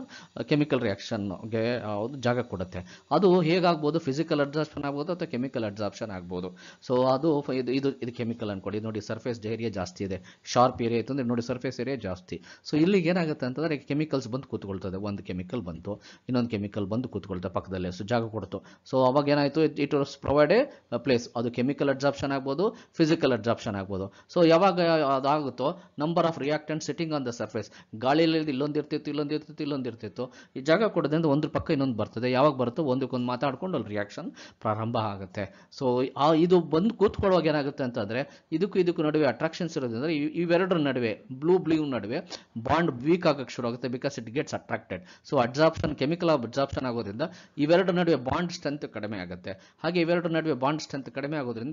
chemical ರಿಯಾಕ್ಷನ್ಗೆ ಒಂದು ಜಾಗ ಕೊಡುತ್ತೆ ಅದು ಹೇಗಾಗ್ಬೋದು ಫಿಸಿಕಲ್ ಅಡ್ಸಾಪ್ಷನ್ ಆಗ್ಬೋದು ಅಥವಾ ಕೆಮಿಕಲ್ ಅಡ್ಸಾಪ್ಷನ್ ಆಗ್ಬೋದು ಸೊ ಅದು ಇದು ಇದು ಇದು ಕೆಮಿಕಲ್ ಅನ್ಕೊಡಿ ನೋಡಿ ಸರ್ಫೇಸ್ ಏರಿಯಾ ಜಾಸ್ತಿ ಇದೆ ಶಾರ್ಪ್ ಏರಿಯಾ ಇತ್ತು ಅಂದರೆ ನೋಡಿ ಸರ್ಫೇಸ್ ಏರಿಯಾ ಜಾಸ್ತಿ ಸೊ ಇಲ್ಲಿಗೆ ಏನಾಗುತ್ತೆ ಅಂತಂದರೆ ಕೆಮಿಕಲ್ಸ್ ಬಂದು ಕೂತ್ಕೊಳ್ತದೆ ಒಂದು ಕೆಮಿಕಲ್ ಬಂತು ಇನ್ನೊಂದು ಕೆಮಿಕಲ್ ಬಂದು ಕೂತ್ಕೊಳ್ತದೆ ಪಕ್ಕದಲ್ಲೇ ಸೊ ಜಾಗ ಕೊಡ್ತು ಸೊ ಅವಾಗ ಏನಾಯಿತು it was provide a place ಅದು ಕೆಮಿಕಲ್ ಅಡ್ಸಾಪ್ಷನ್ ಆಗ್ಬೋದು ಫಿಸಿಕಲ್ ಅಡ್ಸಾಪ್ಷನ್ ಆಗ್ಬೋದು ಸೊ ಯಾವಾಗ ಅದಾಗುತ್ತೋ number of reactant sitting on the surface ಗಾಳಿಯಲ್ಲಿ ಇಲ್ಲೊಂದಿರ್ತಿತ್ತು ಇರ್ತಿತ್ತು ಇಲ್ಲೊಂದು ಇರ್ತಿತ್ತು ಇಲ್ಲೊಂದು ಇರ್ತಿತ್ತು ಈ ಜಾಗ ಕೊಡೋದ್ರಿಂದ ಒಂದ್ರ ಪಕ್ಕ ಇನ್ನೊಂದು ಬರ್ತದೆ ಯಾವಾಗ ಬರುತ್ತೋ ಒಂದಕ್ಕೊಂದು ಮಾತಾಡ್ಕೊಂಡು ಅಲ್ಲಿ ರಿಯಾಕ್ಷನ್ ಪ್ರಾರಂಭ ಆಗುತ್ತೆ ಸೊ ಆ ಇದು ಬಂದು ಕೂತ್ಕೊಳ್ಳೋವಾಗ ಏನಾಗುತ್ತೆ ಅಂತಂದರೆ ಇದಕ್ಕೂ ಇದಕ್ಕೂ ನಡುವೆ ಅಟ್ರಾಕ್ಷನ್ಸ್ ಇರೋದ್ರಿಂದ ಇವೆರಡರ ನಡುವೆ ಬ್ಲೂ ಬ್ಲೂ ನಡುವೆ ಬಾಂಡ್ ವೀಕ್ ಆಗಕ್ಕೆ ಶುರು ಆಗುತ್ತೆ because it gets attracted so absorption chemical absorption ಆಗೋದ್ರಿಂದ ಇವೆರಡರ ನಡುವೆ ಬಾಂಡ್ ಸ್ಟ್ರೆಂತ್ ಕಡಿಮೆ ಆಗುತ್ತೆ ಹಾಗೆ ಇವೆರಡರ ನಡುವೆ ಬಾಂಡ್ ಸ್ಟ್ರೆಂತ್ ಕಡಿಮೆ ಆಗೋದ್ರಿಂದ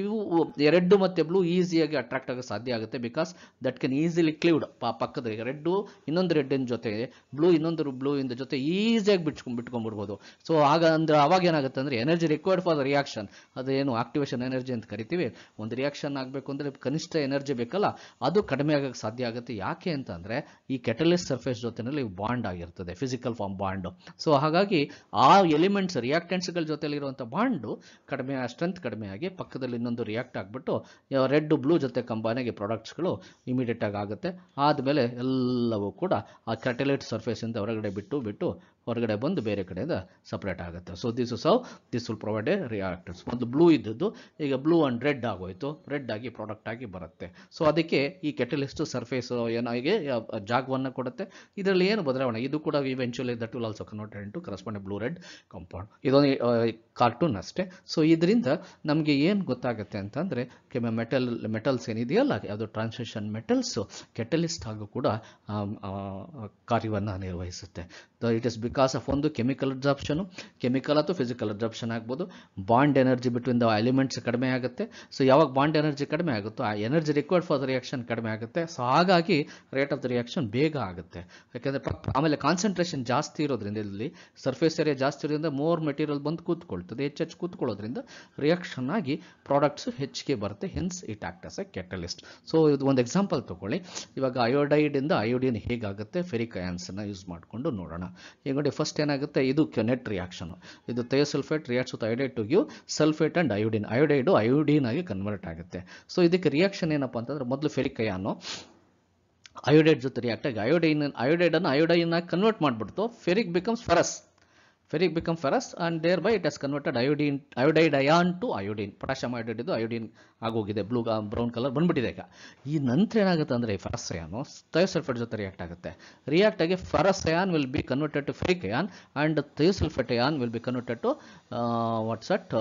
ಇವು ರೆಡ್ ಮತ್ತೆ ಬ್ಲೂ ಈಸಿಯಾಗಿ ಅಟ್ರಾಕ್ಟ್ ಆಗೋ ಸಾಧ್ಯ ಆಗುತ್ತೆ because that can easily cleaved ಪಕ್ಕದ ರೆಡ್ ಇನ್ನೊಂದು ರೆಡ್ಡಿನ ಜೊತೆ ಬ್ಲೂ ಇನ್ನೊಂದು ಬ್ಲೂ ಇಂದ ಜೊತೆ ಈಸಿಯಾಗಿ ಬಿಟ್ಕೊಂಡ್ ಬಿಟ್ಕೊಂಡ್ಬಿಡ್ಬೋದು ಸೊ ಆಗ ಅಂದ್ರೆ ಅವಾಗ ಏನಾಗುತ್ತೆ ಅಂದ್ರೆ energy required for the reaction ಅದೇನು ಆಕ್ಟಿವೇಶನ್ ಎನರ್ಜಿ ಅಂತ ಕರಿತೀವಿ ಒಂದು ರಿಯಾಕ್ಷನ್ ಆಗಬೇಕು ಅಂದ್ರೆ ಕನಿಷ್ಠ ಎನರ್ಜಿ ಬೇಕಲ್ಲ ಅದು ಕಡಿಮೆ ಆಗಕ್ಕೆ ಸಾಧ್ಯ ಆಗುತ್ತೆ ಯಾಕೆ ಅಂತ ಈ ಕೆಟಲಿಸ್ಟ್ ಸರ್ಫೇಸ್ ಜೊತೆನಲ್ಲಿ ಬಾಂಡ್ ಆಗಿರ್ತದೆ ಫಿಸಿಕಲ್ ಫಾರ್ಮ್ ಬಾಂಡ್ ಸೊ ಹಾಗಾಗಿ ಆ ಎಲಿಮೆಂಟ್ಸ್ ರಿಯಾಕ್ಟೆಂಟ್ಸ್ಗಳ ಜೊತೆಲಿರುವಂತಹ ಬಾಂಡ್ ಕಡಿಮೆ ಸ್ಟ್ರೆಂತ್ ಕಡಿಮೆ ಆಗಿ ಪಕ್ಕದಲ್ಲಿ ಇನ್ನೊಂದು ರಿಯಾಕ್ಟ್ ಆಗಿಬಿಟ್ಟು ರೆಡ್ ಬ್ಲೂ ಜೊತೆ ಗಳು ಪ್ರಾಡಕ್ಟ್ಸ್ಗಳು ಆಗಿ ಆಗುತ್ತೆ ಆದ್ಮೇಲೆ ಎಲ್ಲವೂ ಕೂಡ ಆ ಕೆಟಲಿಸ್ಟ್ ಸರ್ಫೇಸ್ ಸರ್ಫೇಸಿಂದ ಹೊರಗಡೆ ಬಿಟ್ಟು ಬಿಟ್ಟು ಹೊರಗಡೆ ಬಂದು ಬೇರೆ ಕಡೆಯಿಂದ ಸಪ್ರೇಟ್ ಆಗುತ್ತೆ so this is how this will provide a reactants ಒಂದು ಬ್ಲೂ ಇದ್ದದ್ದು ಈಗ ಬ್ಲೂ ಆ್ಯಂಡ್ ರೆಡ್ ಆಗೋಯಿತು ರೆಡ್ ಆಗಿ ಪ್ರಾಡಕ್ಟ್ ಆಗಿ ಬರುತ್ತೆ ಸೊ ಅದಕ್ಕೆ ಈ ಕೆಟಲಿಸ್ಟ್ ಸರ್ಫೇಸ್ ಏನಾಗಿ ಜಾಗವನ್ನು ಕೊಡುತ್ತೆ ಇದರಲ್ಲಿ ಏನು ಬದಲಾವಣೆ ಇದು ಕೂಡ eventually that will also converted to correspond blue red compound ಇದೊಂದು ಕಾರ್ಟೂನ್ ಅಷ್ಟೇ ಸೊ ಇದರಿಂದ ನಮಗೆ ಏನು ಗೊತ್ತಾಗುತ್ತೆ ಅಂತಂದರೆ ಕೆಮ್ಮ ಮೆಟಲ್ ಮೆಟಲ್ಸ್ ಏನಿದೆಯಲ್ಲ ಯಾವುದು ಟ್ರಾನ್ಸ್ಮಿಷನ್ ಮೆಟಲ್ಸು ಕೆಟಲಿಸ್ಟ್ ಆಗೂ ಕೂಡ ಕಾರ್ಯವನ್ನು ನಿರ್ವಹಿಸುತ್ತೆ ಇಟ್ ಇಸ್ ಬಿಕಾಸ್ ಆಫ್ ಒಂದು ಕೆಮಿಕಲ್ ಅಬ್ಸರ್ಪ್ಷನು ಕೆಮಿಕಲ್ ಅಥವಾ ಫಿಸಿಕಲ್ ಅಬ್ಸಾರ್ಪ್ಷನ್ ಆಗ್ಬೋದು bond energy between the elements ಕಡಿಮೆ ಆಗುತ್ತೆ ಸೊ ಯಾವಾಗ ಬಾಂಡ್ ಎನರ್ಜಿ ಕಡಿಮೆ ಆಗುತ್ತೋ ಆ energy required for the reaction ಕಡಿಮೆ ಆಗುತ್ತೆ ಸೊ ಹಾಗಾಗಿ ರೇಟ್ ಆಫ್ ದ ರಿಯಾಕ್ಷನ್ ಬೇಗ ಆಗುತ್ತೆ ಯಾಕಂದರೆ ಆಮೇಲೆ ಕಾನ್ಸಂಟ್ರೇಷನ್ ಜಾಸ್ತಿ ಇರೋದ್ರಿಂದ ಇಲ್ಲಿ ಸರ್ಫೇಸ್ ಏರಿಯಾ ಜಾಸ್ತಿ ಇರೋದ್ರಿಂದ ಮೋರ್ ಮೆಟೀರಿಯಲ್ ಬಂದು ಕೂತ್ಕೊಳ್ತದೆ ಹೆಚ್ಚು ಹೆಚ್ಚು ಕೂತ್ಕೊಳ್ಳೋದ್ರಿಂದ ರಿಯಾಕ್ಷನ್ ಆಗಿ ಪ್ರಾಡಕ್ಟ್ಸ್ ಹೆಚ್ಚಿಗೆ ಬರುತ್ತೆ hence it act as a catalyst so ಇದು ಒಂದು ಎಕ್ಸಾಂಪಲ್ ತೊಗೊಳ್ಳಿ ಇವಾಗ ಅಯೋಡೈಡಿಂದ ಅಯೋಡಿಯನ್ ಹೇಗಾಗುತ್ತೆ ಫೆರಿಕ್ ಆನ್ಸರ್ನ ಯೂಸ್ ಮಾಡಿಕೊಂಡು ನೋಡೋಣ ಈಗ ನೋಡಿ ಫಸ್ಟ್ ಏನಾಗುತ್ತೆ ಇದು ಕ್ಯೊನೆಟ್ ರಿಯಾಕ್ಷನು ಇದು sulphate reacts with iodide to give sulphate and iodine iodide iodine ಆಗಿ ಕನ್ವರ್ಟ್ ಆಗುತ್ತೆ ಸೊ ಇದಕ್ಕೆ ರಿಯಾಕ್ಷನ್ ಏನಪ್ಪ ಅಂತಂದರೆ ಮೊದಲು ಫೆರಿಕಯಾನು ಅಯೋಡೈಡ್ ಜೊತೆ ರಿಯಾಕ್ಟ್ ಆಗಿ ಅಯೋಡೈನ್ ಅಯೋಡೈಡನ್ನು ಅಯೋಡೈನ್ ಆಗಿ ಕನ್ವರ್ಟ್ ಮಾಡಿಬಿಡ್ತು ferric becomes ferrous Ferric become ferrous and thereby it as converted iodine iodide ion to iodine potassium iodide ಇದು iodine ಆಗೋಗಿದೆ ಬ್ಲೂ ಬ್ರೌನ್ ಕಲರ್ ಬಂದ್ಬಿಟ್ಟಿದೆ ಈಗ ಈ ನಂತರ ಏನಾಗುತ್ತೆ ಅಂದರೆ ಈ ಫರಸ್ ಅಯಾನು ಥಯೋಸಲ್ಫೇಟ್ ಜೊತೆ ರಿಯಾಕ್ಟ್ ಆಗುತ್ತೆ ರಿಯಾಕ್ಟ್ ಆಗಿ ferrous ion will be converted to ferric ion and thiosulphate ion will be converted to what's at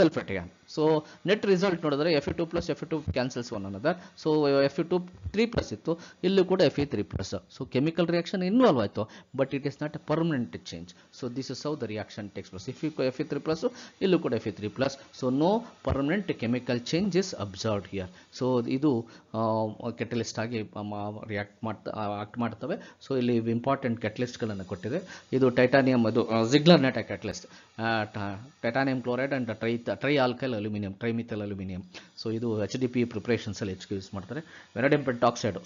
sulphate so net result ನೋಡಿದ್ರೆ F E to plus F E two cancels one another so F E two three plus ಇತ್ತು ಇಲ್ಲೂ ಕೂಡ F E three plus so chemical reaction involve ಆಯಿತು but it is not a permanent change so this is so the reaction takes plus F E F E three plus ಇಲ್ಲೂ ಕೂಡ F E three plus so no permanent chemical change is observe here so ಇದು ಕೆಟಲಿಸ್ಟ್ ಆಗಿ ರಿಯಾಕ್ಟ್ ಮಾಡ್ತಾ ಆಕ್ಟ್ ಮಾಡ್ತವೆ ಸೊ ಇಲ್ಲಿ ಇಂಪಾರ್ಟೆಂಟ್ ಕೆಟಲಿಸ್ಟ್ಗಳನ್ನು ಕೊಟ್ಟಿದೆ ಇದು ಟೈಟಾನಿಯಂ ಅದು Ziegler Natta catalyst titanium chloride and tri tri alkyl aluminium trimethyl aluminium so ಇದು ಎಚ್ ಡಿ ಪಿ ಪ್ರಿಪ್ರೇಷನ್ಸಲ್ಲಿ ಹೆಚ್ಚಿಗೆ ಯೂಸ್ ಮಾಡ್ತಾರೆ ವೆನಡೆಂಪೆಂಟ್ ಆಕ್ಸೈಡ್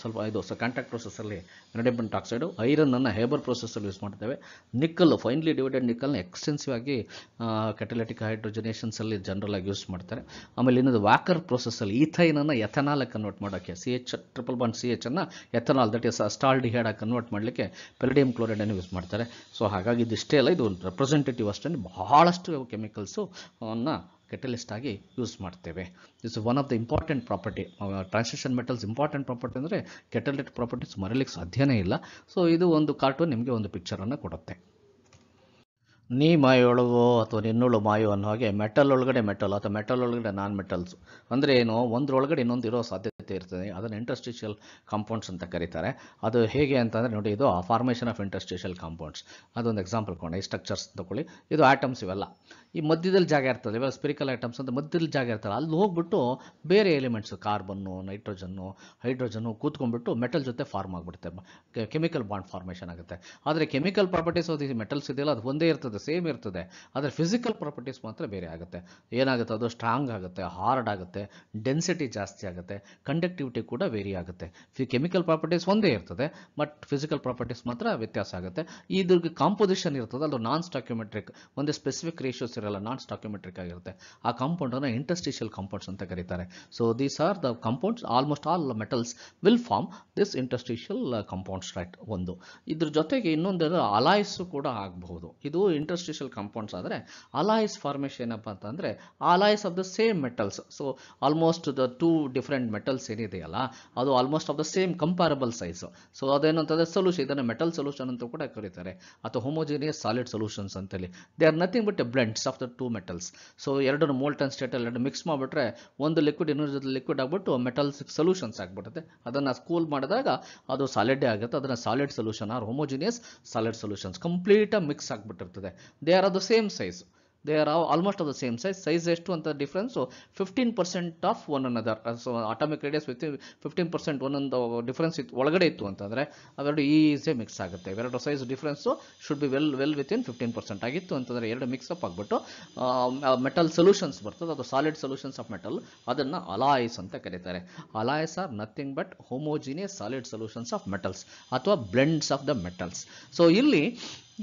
ಸ್ವಲ್ಪ ಇದು ಸೊ ಕಾಂಟ್ಯಾಕ್ಟ್ ಪ್ರೊಸೆಸಲ್ಲಿ ವೆನಡೆಂಪೆಂಟ್ ಆಕ್ಸೈಡು ಐರನ್ನನ್ನು ಹೇಬರ್ ಪ್ರೊಸೆಸಲ್ಲಿ ಯೂಸ್ ಮಾಡ್ತೇವೆ ನಿಕ್ಕಲ್ ಫೈನ್ಲಿ ಡಿವೈಡೆಡ್ ನಿಕ್ಕಲ್ನ ಎಕ್ಸ್ಟೆನ್ಸಿವ್ ಆಗಿ ಕೆಟಲೆಟಿಕ್ ಹೈಡ್ರೋಜನೇಷನ್ಸಲ್ಲಿ ಆಗಿ ಯೂಸ್ ಮಾಡ್ತಾರೆ ಆಮೇಲೆ ಇನ್ನೊಂದು ವ್ಯಾಕರ್ ಪ್ರೊಸೆಸಲ್ಲಿ ಈಥೈನನ್ನು ಎಥನಾಲಾಗಿ ಕನ್ವರ್ಟ್ ಮಾಡೋಕ್ಕೆ C H triple bond C H ಅನ್ನು ಎಥನಾಲ್ ದಟ್ ಇಸ್ ಸ್ಟಾಲ್ ಡಿಹೈಡಾಗಿ ಕನ್ವರ್ಟ್ ಮಾಡಲಿಕ್ಕೆ ಪೆರಿಡಿಯಂ ಕ್ಲೋರೈಡನ್ನು ಯೂಸ್ ಮಾಡ್ತಾರೆ ಸೊ ಹಾಗಾಗಿ ಇದಿಷ್ಟೇ ಅಲ್ಲ ಇದು ರೆಪ್ರೆಸೆಂಟೇಟಿವ್ ಅಷ್ಟೇ ಬಹಳಷ್ಟು ಕೆಮಿಕಲ್ಸು ಅನ್ನು ಕೆಟಲಿಸ್ಟ್ ಆಗಿ ಯೂಸ್ ಮಾಡ್ತೇವೆ is one of the important property transition metals important property ಅಂದರೆ ಕೆಟಲಿಟ್ ಪ್ರಾಪರ್ಟೀಸ್ ಮರಿಲಿಕ್ಕೆ ಸಾಧ್ಯನೇ ಇಲ್ಲ ಸೊ ಇದು ಒಂದು ಕಾರ್ಟೂನ್ ನಿಮಗೆ ಒಂದು ಪಿಕ್ಚರನ್ನು ಕೊಡುತ್ತೆ ನೀ ಮಾಯೊಳಗೋ ಅಥವಾ ನಿನ್ನೊಳು ಮಾಯು ಅನ್ನೋ ಹಾಗೆ ಮೆಟಲ್ ಒಳಗಡೆ ಮೆಟಲ್ ಅಥವಾ ಮೆಟಲ್ ಒಳಗಡೆ ನಾನ್ ಮೆಟಲ್ಸ್ ಅಂದರೆ ಏನು ಒಂದರೊಳಗಡೆ ಇನ್ನೊಂದು ಇರೋ ಸಾಧ್ಯತೆ ಇರ್ತದೆ ಅದನ್ನು ಇಂಟರ್ಸ್ಟಿಷಿಯಲ್ ಕಾಂಪೌಂಡ್ಸ್ ಅಂತ ಕರೀತಾರೆ ಅದು ಹೇಗೆ ಅಂತಂದರೆ ನೋಡಿ ಇದು ಫಾರ್ಮೇಷನ್ ಆಫ್ ಇಂಟರ್ಸ್ಟಿಷಿಯಲ್ ಕಾಂಪೌಂಡ್ಸ್ ಅದೊಂದು ಎಕ್ಸಾಂಪಲ್ ಈ ಸ್ಟ್ರಕ್ಚರ್ಸ್ ತಗೊಳ್ಳಿ ಇದು ಆಟಮ್ಸ್ ಇವೆಲ್ಲ ಈ ಮಧ್ಯದಲ್ಲಿ ಜಾಗ ಇರ್ತದೆ ಇವಾಗ ಸ್ಪಿರಿಕಲ್ ಐಟಮ್ಸ್ ಅಂತ ಮಧ್ಯದಲ್ಲಿ ಜಾಗ ಇರ್ತಾರೆ ಅಲ್ಲಿ ಹೋಗ್ಬಿಟ್ಟು ಬೇರೆ ಎಲಿಮೆಂಟ್ಸು ಕಾರ್ಬನ್ನು ನೈಟ್ರೋಜನ್ನು ಹೈಡ್ರೋಜನ್ನು ಕೂತ್ಕೊಂಡ್ಬಿಟ್ಟು ಮೆಟಲ್ ಜೊತೆ ಫಾರ್ಮ್ ಆಗಿಬಿಡುತ್ತೆ ಕೆಮಿಕಲ್ ಬಾಂಡ್ ಫಾರ್ಮೇಷನ್ ಆಗುತ್ತೆ ಆದರೆ ಕೆಮಿಕಲ್ ಪ್ರಾಪರ್ಟೀಸ್ ಅದು ಮೆಟಲ್ಸ್ ಇದೆಯಲ್ಲ ಅದು ಒಂದೇ ಇರ್ತದೆ ಇರ್ತದೆ ಸೇಮ್ ಇರ್ತದೆ ಆದರೆ ಫಿಸಿಕಲ್ ಪ್ರಾಪರ್ಟೀಸ್ ಮಾತ್ರ ಬೇರೆ ಆಗುತ್ತೆ ಏನಾಗುತ್ತೆ ಅದು ಸ್ಟ್ರಾಂಗ್ ಆಗುತ್ತೆ ಹಾರ್ಡ್ ಆಗುತ್ತೆ ಡೆನ್ಸಿಟಿ ಜಾಸ್ತಿ ಆಗುತ್ತೆ ಕಂಡಕ್ಟಿವಿಟಿ ಕೂಡ ವೇರಿ ಆಗುತ್ತೆ ಕೆಮಿಕಲ್ ಪ್ರಾಪರ್ಟೀಸ್ ಒಂದೇ ಇರ್ತದೆ ಬಟ್ ಫಿಸಿಕಲ್ ಪ್ರಾಪರ್ಟೀಸ್ ಮಾತ್ರ ವ್ಯತ್ಯಾಸ ಆಗುತ್ತೆ ಇದ್ರಿಗೆ ಕಾಂಪೋಸಿಷನ್ ಇರ್ತದೆ ಅದು ನಾನ್ ಸ್ಟಾಕ್ಯುಮೆಟ್ರಿಕ್ ಒಂದೇ ಸ್ಪೆಸಿಫಿಕ್ ರೇಷಿಯೋಸ್ ಇರಲ್ಲ ನಾನ್ ಸ್ಟಾಕ್ಯುಮೆಟ್ರಿಕ್ ಆಗಿರುತ್ತೆ ಆ ಕಾಂಪೌಂಡನ್ನು ಇಂಟರ್ಸ್ಟಿಷಿಯಲ್ ಕಾಂಪೌಂಡ್ಸ್ ಅಂತ ಕರೀತಾರೆ so these are the compounds almost all metals will form this interstitial compounds right ಒಂದು ಇದ್ರ ಜೊತೆಗೆ ಇನ್ನೊಂದು ಅಲಾಯ್ಸು ಕೂಡ ಆಗಬಹುದು ಇದು ಇಂಟರ್ಸ್ಟಿಷಲ್ ಕಾಂಪೌಂಡ್ಸ್ ಆದರೆ ಅಲಾಯ್ಸ್ ಫಾರ್ಮೇಷನ್ ಏನಪ್ಪ ಅಂತಂದರೆ alloys of the same metals so almost the two different metals ಏನಿದೆಯಲ್ಲ ಅದು almost of the same comparable size so ಅದೇನು ಅಂತಂದರೆ ಸೊಲ್ಯೂಷನ್ ಇದನ್ನು ಮೆಟಲ್ ಸೊಲ್ಯೂಷನ್ ಅಂತ ಕೂಡ ಕರೀತಾರೆ ಅಥವಾ ಹೋಮೋಜಿನಿಯಸ್ ಸಾಲಿಡ್ ಸೊಲ್ಯೂಷನ್ಸ್ ಅಂತೇಳಿ they are nothing but a blends of the two metals so ಎರಡನ್ನು ಮೋಲ್ಟನ್ ಸ್ಟೇಟಲ್ಲಿ ಎರಡು ಮಿಕ್ಸ್ ಮಾಡಿಬಿಟ್ರೆ ಒಂದು ಲಿಕ್ವಿಡ್ ಇನ್ನೊಂದು ಜೊತೆ ಲಿಕ್ವಿಡ್ ಆಗಿಬಿಟ್ಟು ಮೆಟಲ್ಸ್ ಸೊಲ್ಯೂಷನ್ಸ್ ಆಗಿಬಿಡುತ್ತೆ ಅದನ್ನು ಕೂಲ್ ಮಾಡಿದಾಗ ಅದು ಸಾಲಿಡೇ ಆಗುತ್ತೆ ಅದನ್ನು solid solution or homogeneous solid solutions ಕಂಪ್ಲೀಟಾಗಿ ಮಿಕ್ಸ್ ಆಗಿಬಿಟ್ಟಿರ್ತದೆ they are of the same size they are almost of the same size size ಎಷ್ಟು ಅಂತ difference fifteen percent of one another so atomic radius with fifteen percent ಒಂದೊಂದು ಡಿಫ್ರೆನ್ಸ್ ಇತ್ತು ಒಳಗಡೆ ಇತ್ತು ಅಂತಂದರೆ ಅವೆರಡು ಈಸಿಯಾಗಿ ಮಿಕ್ಸ್ ಆಗುತ್ತೆ ಇವೆರಡು size difference should be well well within fifteen percent ಆಗಿತ್ತು ಅಂತಂದರೆ ಎರಡು ಮಿಕ್ಸಪ್ ಆಗಿಬಿಟ್ಟು ಮೆಟಲ್ ಸೊಲ್ಯೂಷನ್ಸ್ ಬರ್ತದೆ ಅದು ಸಾಲಿಡ್ ಸೊಲ್ಯೂಷನ್ಸ್ ಆಫ್ ಮೆಟಲ್ ಅದನ್ನು ಅಲಾಯ್ಸ್ ಅಂತ ಕರೀತಾರೆ alloys are nothing but homogeneous solid solutions of metals ಅಥವಾ blends of the metals so ಇಲ್ಲಿ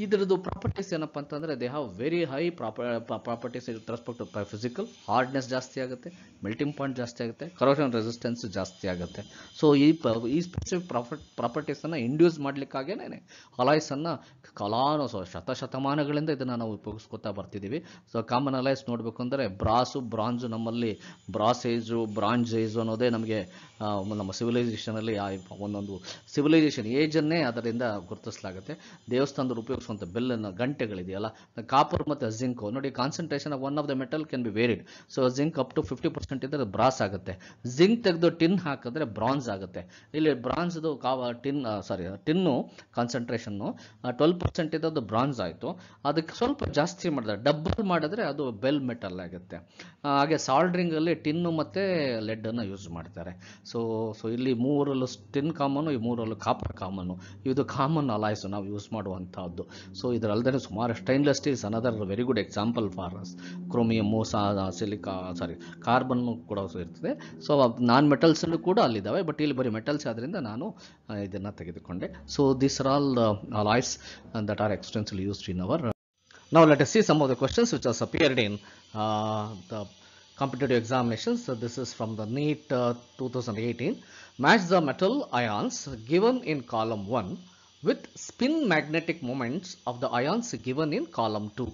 ಇದರದ್ದು ಪ್ರಾಪರ್ಟೀಸ್ ಏನಪ್ಪ ಅಂತಂದರೆ they have very high proper properties with respect to physical hardness ಜಾಸ್ತಿ ಆಗುತ್ತೆ ಮೆಲ್ಟಿಂಗ್ ಪಾಯಿಂಟ್ ಜಾಸ್ತಿ ಆಗುತ್ತೆ ಕರೋಷನ್ ರೆಸಿಸ್ಟೆನ್ಸ್ ಜಾಸ್ತಿ ಆಗುತ್ತೆ ಸೊ ಈ ಪ ಈ ಸ್ಪೆಸಿಫಿಕ್ ಪ್ರಾಫರ್ ಪ್ರಾಪರ್ಟೀಸನ್ನು ಇಂಡ್ಯೂಸ್ ಮಾಡಲಿಕ್ಕಾಗೇನೆ ಅಲಾಯ್ಸನ್ನು ಕಲಾನು ಸೊ ಶತಶತಮಾನಗಳಿಂದ ಇದನ್ನು ನಾವು ಉಪಯೋಗಿಸ್ಕೊತಾ ಬರ್ತಿದ್ದೀವಿ ಸೊ ಕಾಮನ್ ಅಲಾಯ್ಸ್ ನೋಡಬೇಕು ಅಂದರೆ ಬ್ರಾಸು ಬ್ರಾಂಜು ನಮ್ಮಲ್ಲಿ ಬ್ರಾಸ್ ಏಜು ಬ್ರಾಂಜ್ ಏಜು ಅನ್ನೋದೇ ನಮಗೆ ನಮ್ಮ ಸಿವಿಲೈಸೇಷನಲ್ಲಿ ಆ ಒಂದೊಂದು ಸಿವಿಲೈಸೇಷನ್ ಏಜನ್ನೇ ಅದರಿಂದ ಗುರುತಿಸಲಾಗುತ್ತೆ ದೇವಸ್ಥಾನದಲ್ಲಿ ಉಪಯೋಗಿಸುವಂಥ ಬೆಲ್ಲನ್ನು ಗಂಟೆಗಳಿದೆಯಲ್ಲ ಕಾಪರ್ ಮತ್ತು ಜಿಂಕು ನೋಡಿ concentration of one of the metal can be varied so zinc up to fifty percent ಇದ್ದರೆ ಬ್ರಾಸ್ ಆಗುತ್ತೆ ಜಿಂಕ್ ತೆಗೆದು ಟಿನ್ ಹಾಕಿದ್ರೆ ಬ್ರಾನ್ಸ್ ಆಗುತ್ತೆ ಇಲ್ಲಿ ಬ್ರಾನ್ಸ್ದು ಕಾ tin sorry tin concentration twelve percent ಇದ್ದದ್ದು ಬ್ರಾನ್ಸ್ ಆಯಿತು ಅದಕ್ಕೆ ಸ್ವಲ್ಪ ಜಾಸ್ತಿ ಮಾಡಿದ್ರೆ ಡಬ್ಬಲ್ ಮಾಡಿದ್ರೆ ಅದು ಬೆಲ್ ಮೆಟಲ್ ಆಗುತ್ತೆ ಹಾಗೆ ಸಾಲ್ಡ್ರಿಂಗಲ್ಲಿ ಟಿನ್ನು ಮತ್ತು ಲೆಡ್ಡನ್ನು ಯೂಸ್ ಮಾಡ್ತಾರೆ ಸೊ ಸೊ ಇಲ್ಲಿ ಮೂರಲ್ಲೂ ಸ್ಟಿನ್ ಕಾಮನ್ನು ಈ ಮೂರಲ್ಲೂ ಕಾಪರ್ ಕಾಮನ್ನು ಇದು ಕಾಮನ್ ಅಲಾಯ್ಸ್ ನಾವು ಯೂಸ್ ಮಾಡುವಂಥದ್ದು ಸೊ ಇದರಲ್ಲದೆ ಸುಮಾರು stainless steels another very good example for us ಮೋಸ ಸಿಲಿಕಾ ಸಾರಿ ಕಾರ್ಬನ್ನು ಕೂಡ ಇರ್ತದೆ ಸೊ ನಾನ್ ಮೆಟಲ್ಸಲ್ಲೂ ಕೂಡ ಅಲ್ಲಿದ್ದಾವೆ ಬಟ್ ಇಲ್ಲಿ ಬರೀ ಮೆಟಲ್ಸ್ ಆದ್ದರಿಂದ ನಾನು ಇದನ್ನು ತೆಗೆದುಕೊಂಡೆ so this are all alloys that are extensively used in our ನಾವು let see some of the questions which are appeared in the competitive examinations. So this is from the NEET uh, 2018. Match the metal ions given in column 1 with spin magnetic moments of the ions given in column 2.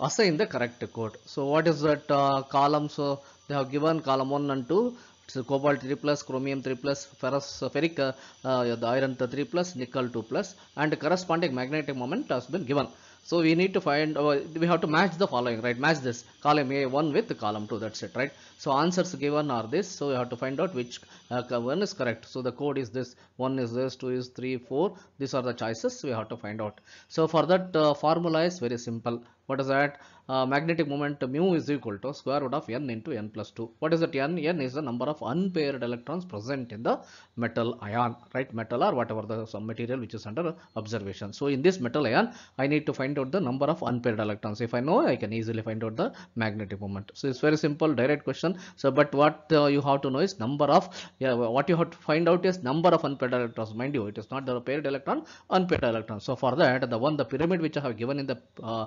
Assign the correct code. So what is that uh, column? So they have given column 1 and 2. So cobalt 3 plus, chromium 3 plus, ferrous, uh, ferric, uh, uh, the iron 3 plus, nickel 2 plus and corresponding magnetic moment has been given. So we need to find, uh, we have to match the following, right? Match this column A1 with column 2, that's it, right? So answers given are this, so you have to find out which uh, one is correct. So the code is this, 1 is this, 2 is 3, 4. These are the choices we have to find out. So for that uh, formula is very simple. What is that? Uh, magnetic moment mu is equal to square root of n into n plus 2. What is that n? n is the number of unpaired electrons present in the metal ion, right? Metal or whatever the some material which is under observation. So in this metal ion, I need to find out the number of unpaired electrons. If I know, I can easily find out the magnetic moment. So it's very simple, direct question. So but what uh, you have to know is number of, yeah, what you have to find out is number of unpaired electrons. Mind you, it is not the paired electron, unpaired electron. So for that, the one, the pyramid which I have given in the uh,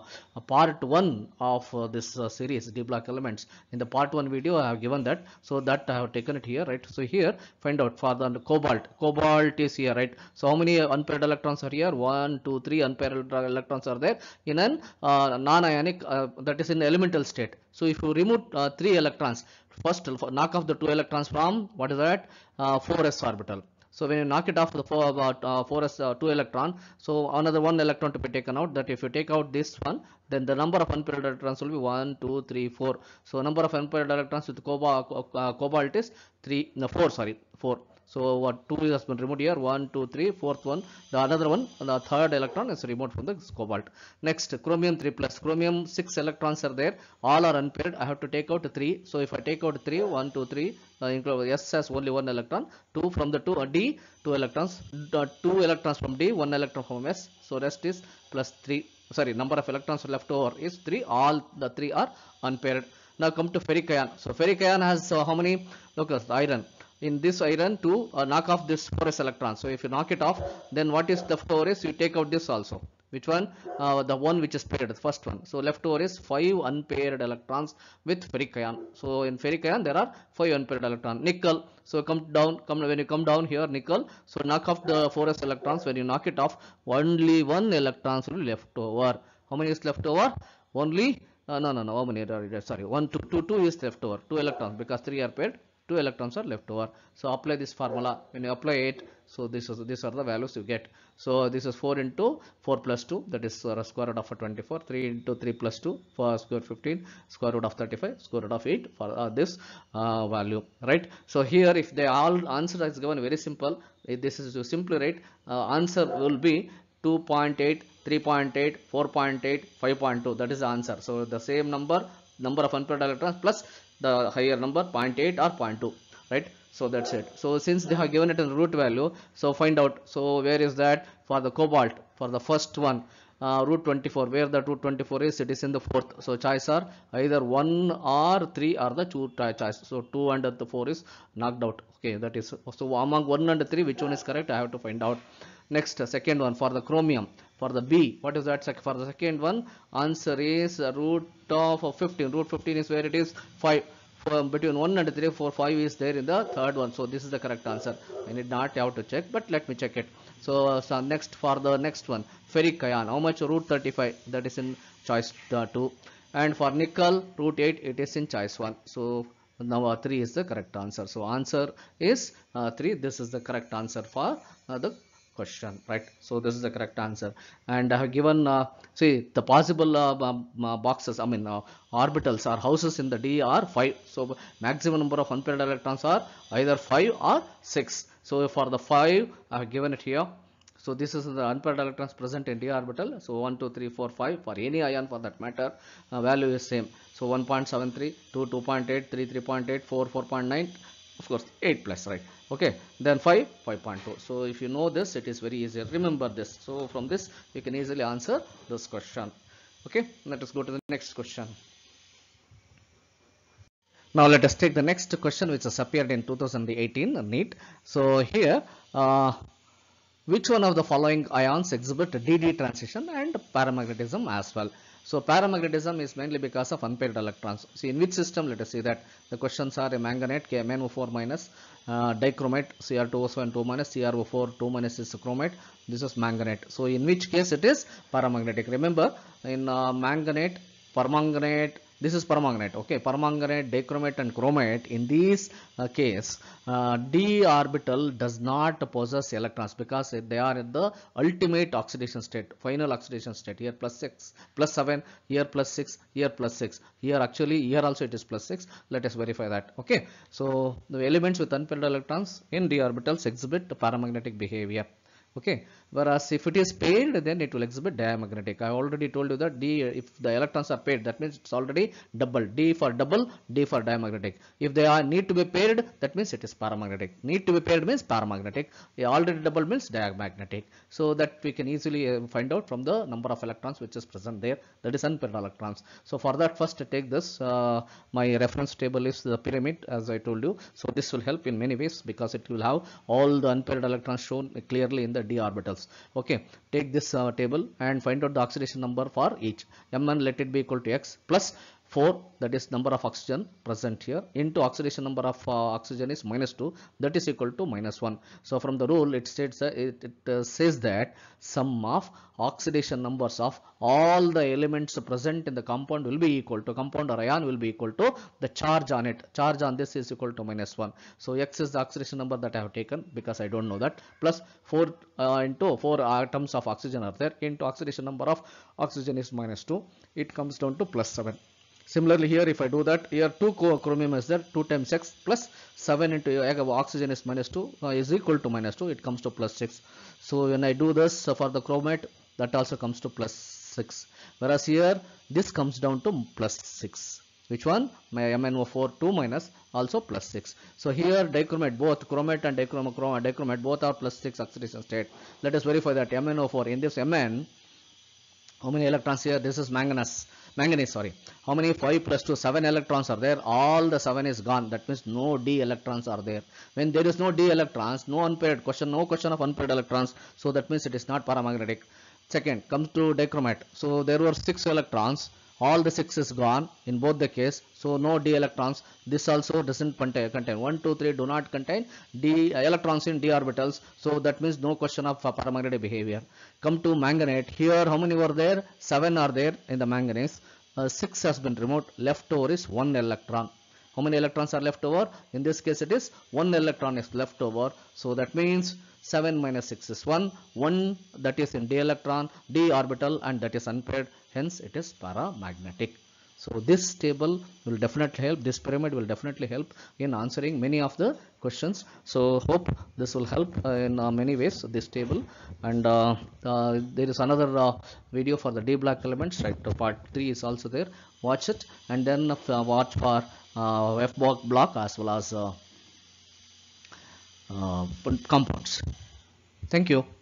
part 1 of uh, this uh, series d-block elements in the part 1 video I have given that so that I have taken it here right so here find out for the cobalt cobalt is here right so how many unpaired electrons are here 1 2 3 unpaired electrons are there in an uh, non-ionic that is in elemental state so if you remove 3 electrons first knock off the 2 electrons from what is that 4s orbital so when you knock it off, the four about uh, four s uh, two electron. So another one electron to be taken out. That if you take out this one, then the number of unpaired electrons will be one, two, three, four. So number of unpaired electrons with cobalt, uh, cobalt is three, no, four. Sorry, four. So what two has been removed here, one, two, three, fourth one, the another one, the third electron is removed from the cobalt. Next, chromium 3 plus, chromium 6 electrons are there, all are unpaired, I have to take out 3. So if I take out 3, 1, 2, 3, uh, include S has only one electron, 2 from the 2, uh, D, 2 electrons, uh, 2 electrons from D, 1 electron from S, so rest is plus 3, sorry, number of electrons left over is 3, all the 3 are unpaired. Now come to ferric ion. So ferric ion has uh, how many? Look, iron in this iron to uh, knock off this 4s electron. So if you knock it off, then what is the 4s? You take out this also. Which one? Uh, the one which is paired, the first one. So left over is 5 unpaired electrons with ferric ion. So in ferric ion, there are 5 unpaired electron. Nickel. So come down, come when you come down here, nickel. So knock off the 4s electrons. When you knock it off, only one electrons will be left over. How many is left over? Only uh, no, no, no, how many are there? Sorry, 1, 2, 2, 2 is left over, 2 electrons because 3 are paired, two electrons are left over so apply this formula when you apply it so this is these are the values you get so this is 4 into 4 plus 2 that is uh, square root of 24 3 into 3 plus 2 for square 15 square root of 35 square root of 8 for uh, this uh, value right so here if they all answer is given very simple if this is to simply write uh, answer will be 2.8 3.8 4.8 5.2 that is the answer so the same number number of unpaired electrons plus the higher number 0.8 or 0.2 right so that's it so since they have given it in root value so find out so where is that for the cobalt for the first one uh, root 24 where the root 24 is it is in the fourth so choice are either one or three are the two choice so two and the four is knocked out okay that is so among one and three which one is correct i have to find out next second one for the chromium for the B. What is that for the second one? Answer is root of 15. Root 15 is where it is 5. Um, between 1 and 3, 4, 5 is there in the third one. So this is the correct answer. I need not have to check, but let me check it. So, uh, so next for the next one, ferric ion. How much? Root 35. That is in choice uh, 2. And for nickel, root 8, it is in choice 1. So number uh, 3 is the correct answer. So answer is uh, 3. This is the correct answer for uh, the question right so this is the correct answer and I have given uh, see the possible uh, boxes I mean uh, orbitals or houses in the D are 5 so maximum number of unpaired electrons are either 5 or 6 so for the 5 I have given it here so this is the unpaired electrons present in d orbital. So 1, 2, 3, 4, 5 for any ion for that matter uh, value is same. So 1.73, 2, 2.8, 3, 3.8, 4, 4.9, of course 8 plus right okay then 5 5.2 so if you know this it is very easy remember this so from this you can easily answer this question okay let us go to the next question now let us take the next question which has appeared in 2018 Neat. So here, uh, which one of the following ions exhibit DD transition and paramagnetism as well? So paramagnetism is mainly because of unpaired electrons. See in which system let us see that the questions are a manganate KMnO4 minus uh, dichromate Cr2SO and 2 minus CrO4 2 minus is chromate. This is manganate. So in which case it is paramagnetic. Remember in uh, manganate, permanganate, this is permanganate okay permanganate dichromate and chromate in this uh, case uh, d orbital does not possess electrons because they are in the ultimate oxidation state final oxidation state here plus 6 plus 7 here plus 6 here plus 6 here actually here also it is plus 6 let us verify that okay so the elements with unpaired electrons in d orbitals exhibit paramagnetic behavior okay whereas if it is paid then it will exhibit diamagnetic i already told you that d if the electrons are paid that means it's already double d for double d for diamagnetic if they are need to be paired that means it is paramagnetic need to be paired means paramagnetic already double means diamagnetic so that we can easily uh, find out from the number of electrons which is present there that is unpaired electrons so for that first take this uh, my reference table is the pyramid as i told you so this will help in many ways because it will have all the unpaired electrons shown clearly in the d orbitals okay take this uh, table and find out the oxidation number for each m1 let it be equal to x plus 4 that is number of oxygen present here into oxidation number of uh, oxygen is minus 2 that is equal to minus 1 so from the rule it states uh, it, it uh, says that sum of oxidation numbers of all the elements present in the compound will be equal to compound or ion will be equal to the charge on it charge on this is equal to minus 1 so x is the oxidation number that i have taken because i don't know that plus 4 uh, into 4 atoms of oxygen are there into oxidation number of oxygen is minus 2 it comes down to plus 7 Similarly here if I do that here 2 chromium is there 2 times x plus 7 into uh, oxygen is minus 2 uh, is equal to minus 2 it comes to plus 6. So when I do this uh, for the chromate that also comes to plus 6 whereas here this comes down to plus 6 which one my MnO4 2 minus also plus 6 so here dichromate both chromate and dichromate both are plus 6 oxidation state let us verify that MnO4 in this Mn how many electrons here this is manganese manganese sorry how many 5 plus 2 7 electrons are there all the 7 is gone that means no d electrons are there when there is no d electrons no unpaired question no question of unpaired electrons so that means it is not paramagnetic second comes to dichromate so there were 6 electrons all the 6 is gone in both the case so no d electrons this also doesn't contain, contain 1 2 3 do not contain d electrons in d orbitals so that means no question of uh, paramagnetic behavior come to manganate here how many were there 7 are there in the manganese uh, 6 has been removed left over is 1 electron how many electrons are left over in this case it is one electron is left over so that means 7 minus 6 is 1 1 that is in d electron d orbital and that is unpaired hence it is paramagnetic so this table will definitely help, this pyramid will definitely help in answering many of the questions. So hope this will help uh, in uh, many ways, this table. And uh, uh there is another uh, video for the D block elements, right? Part 3 is also there. Watch it and then uh, watch for uh, F block as well as uh, uh, compounds. Thank you.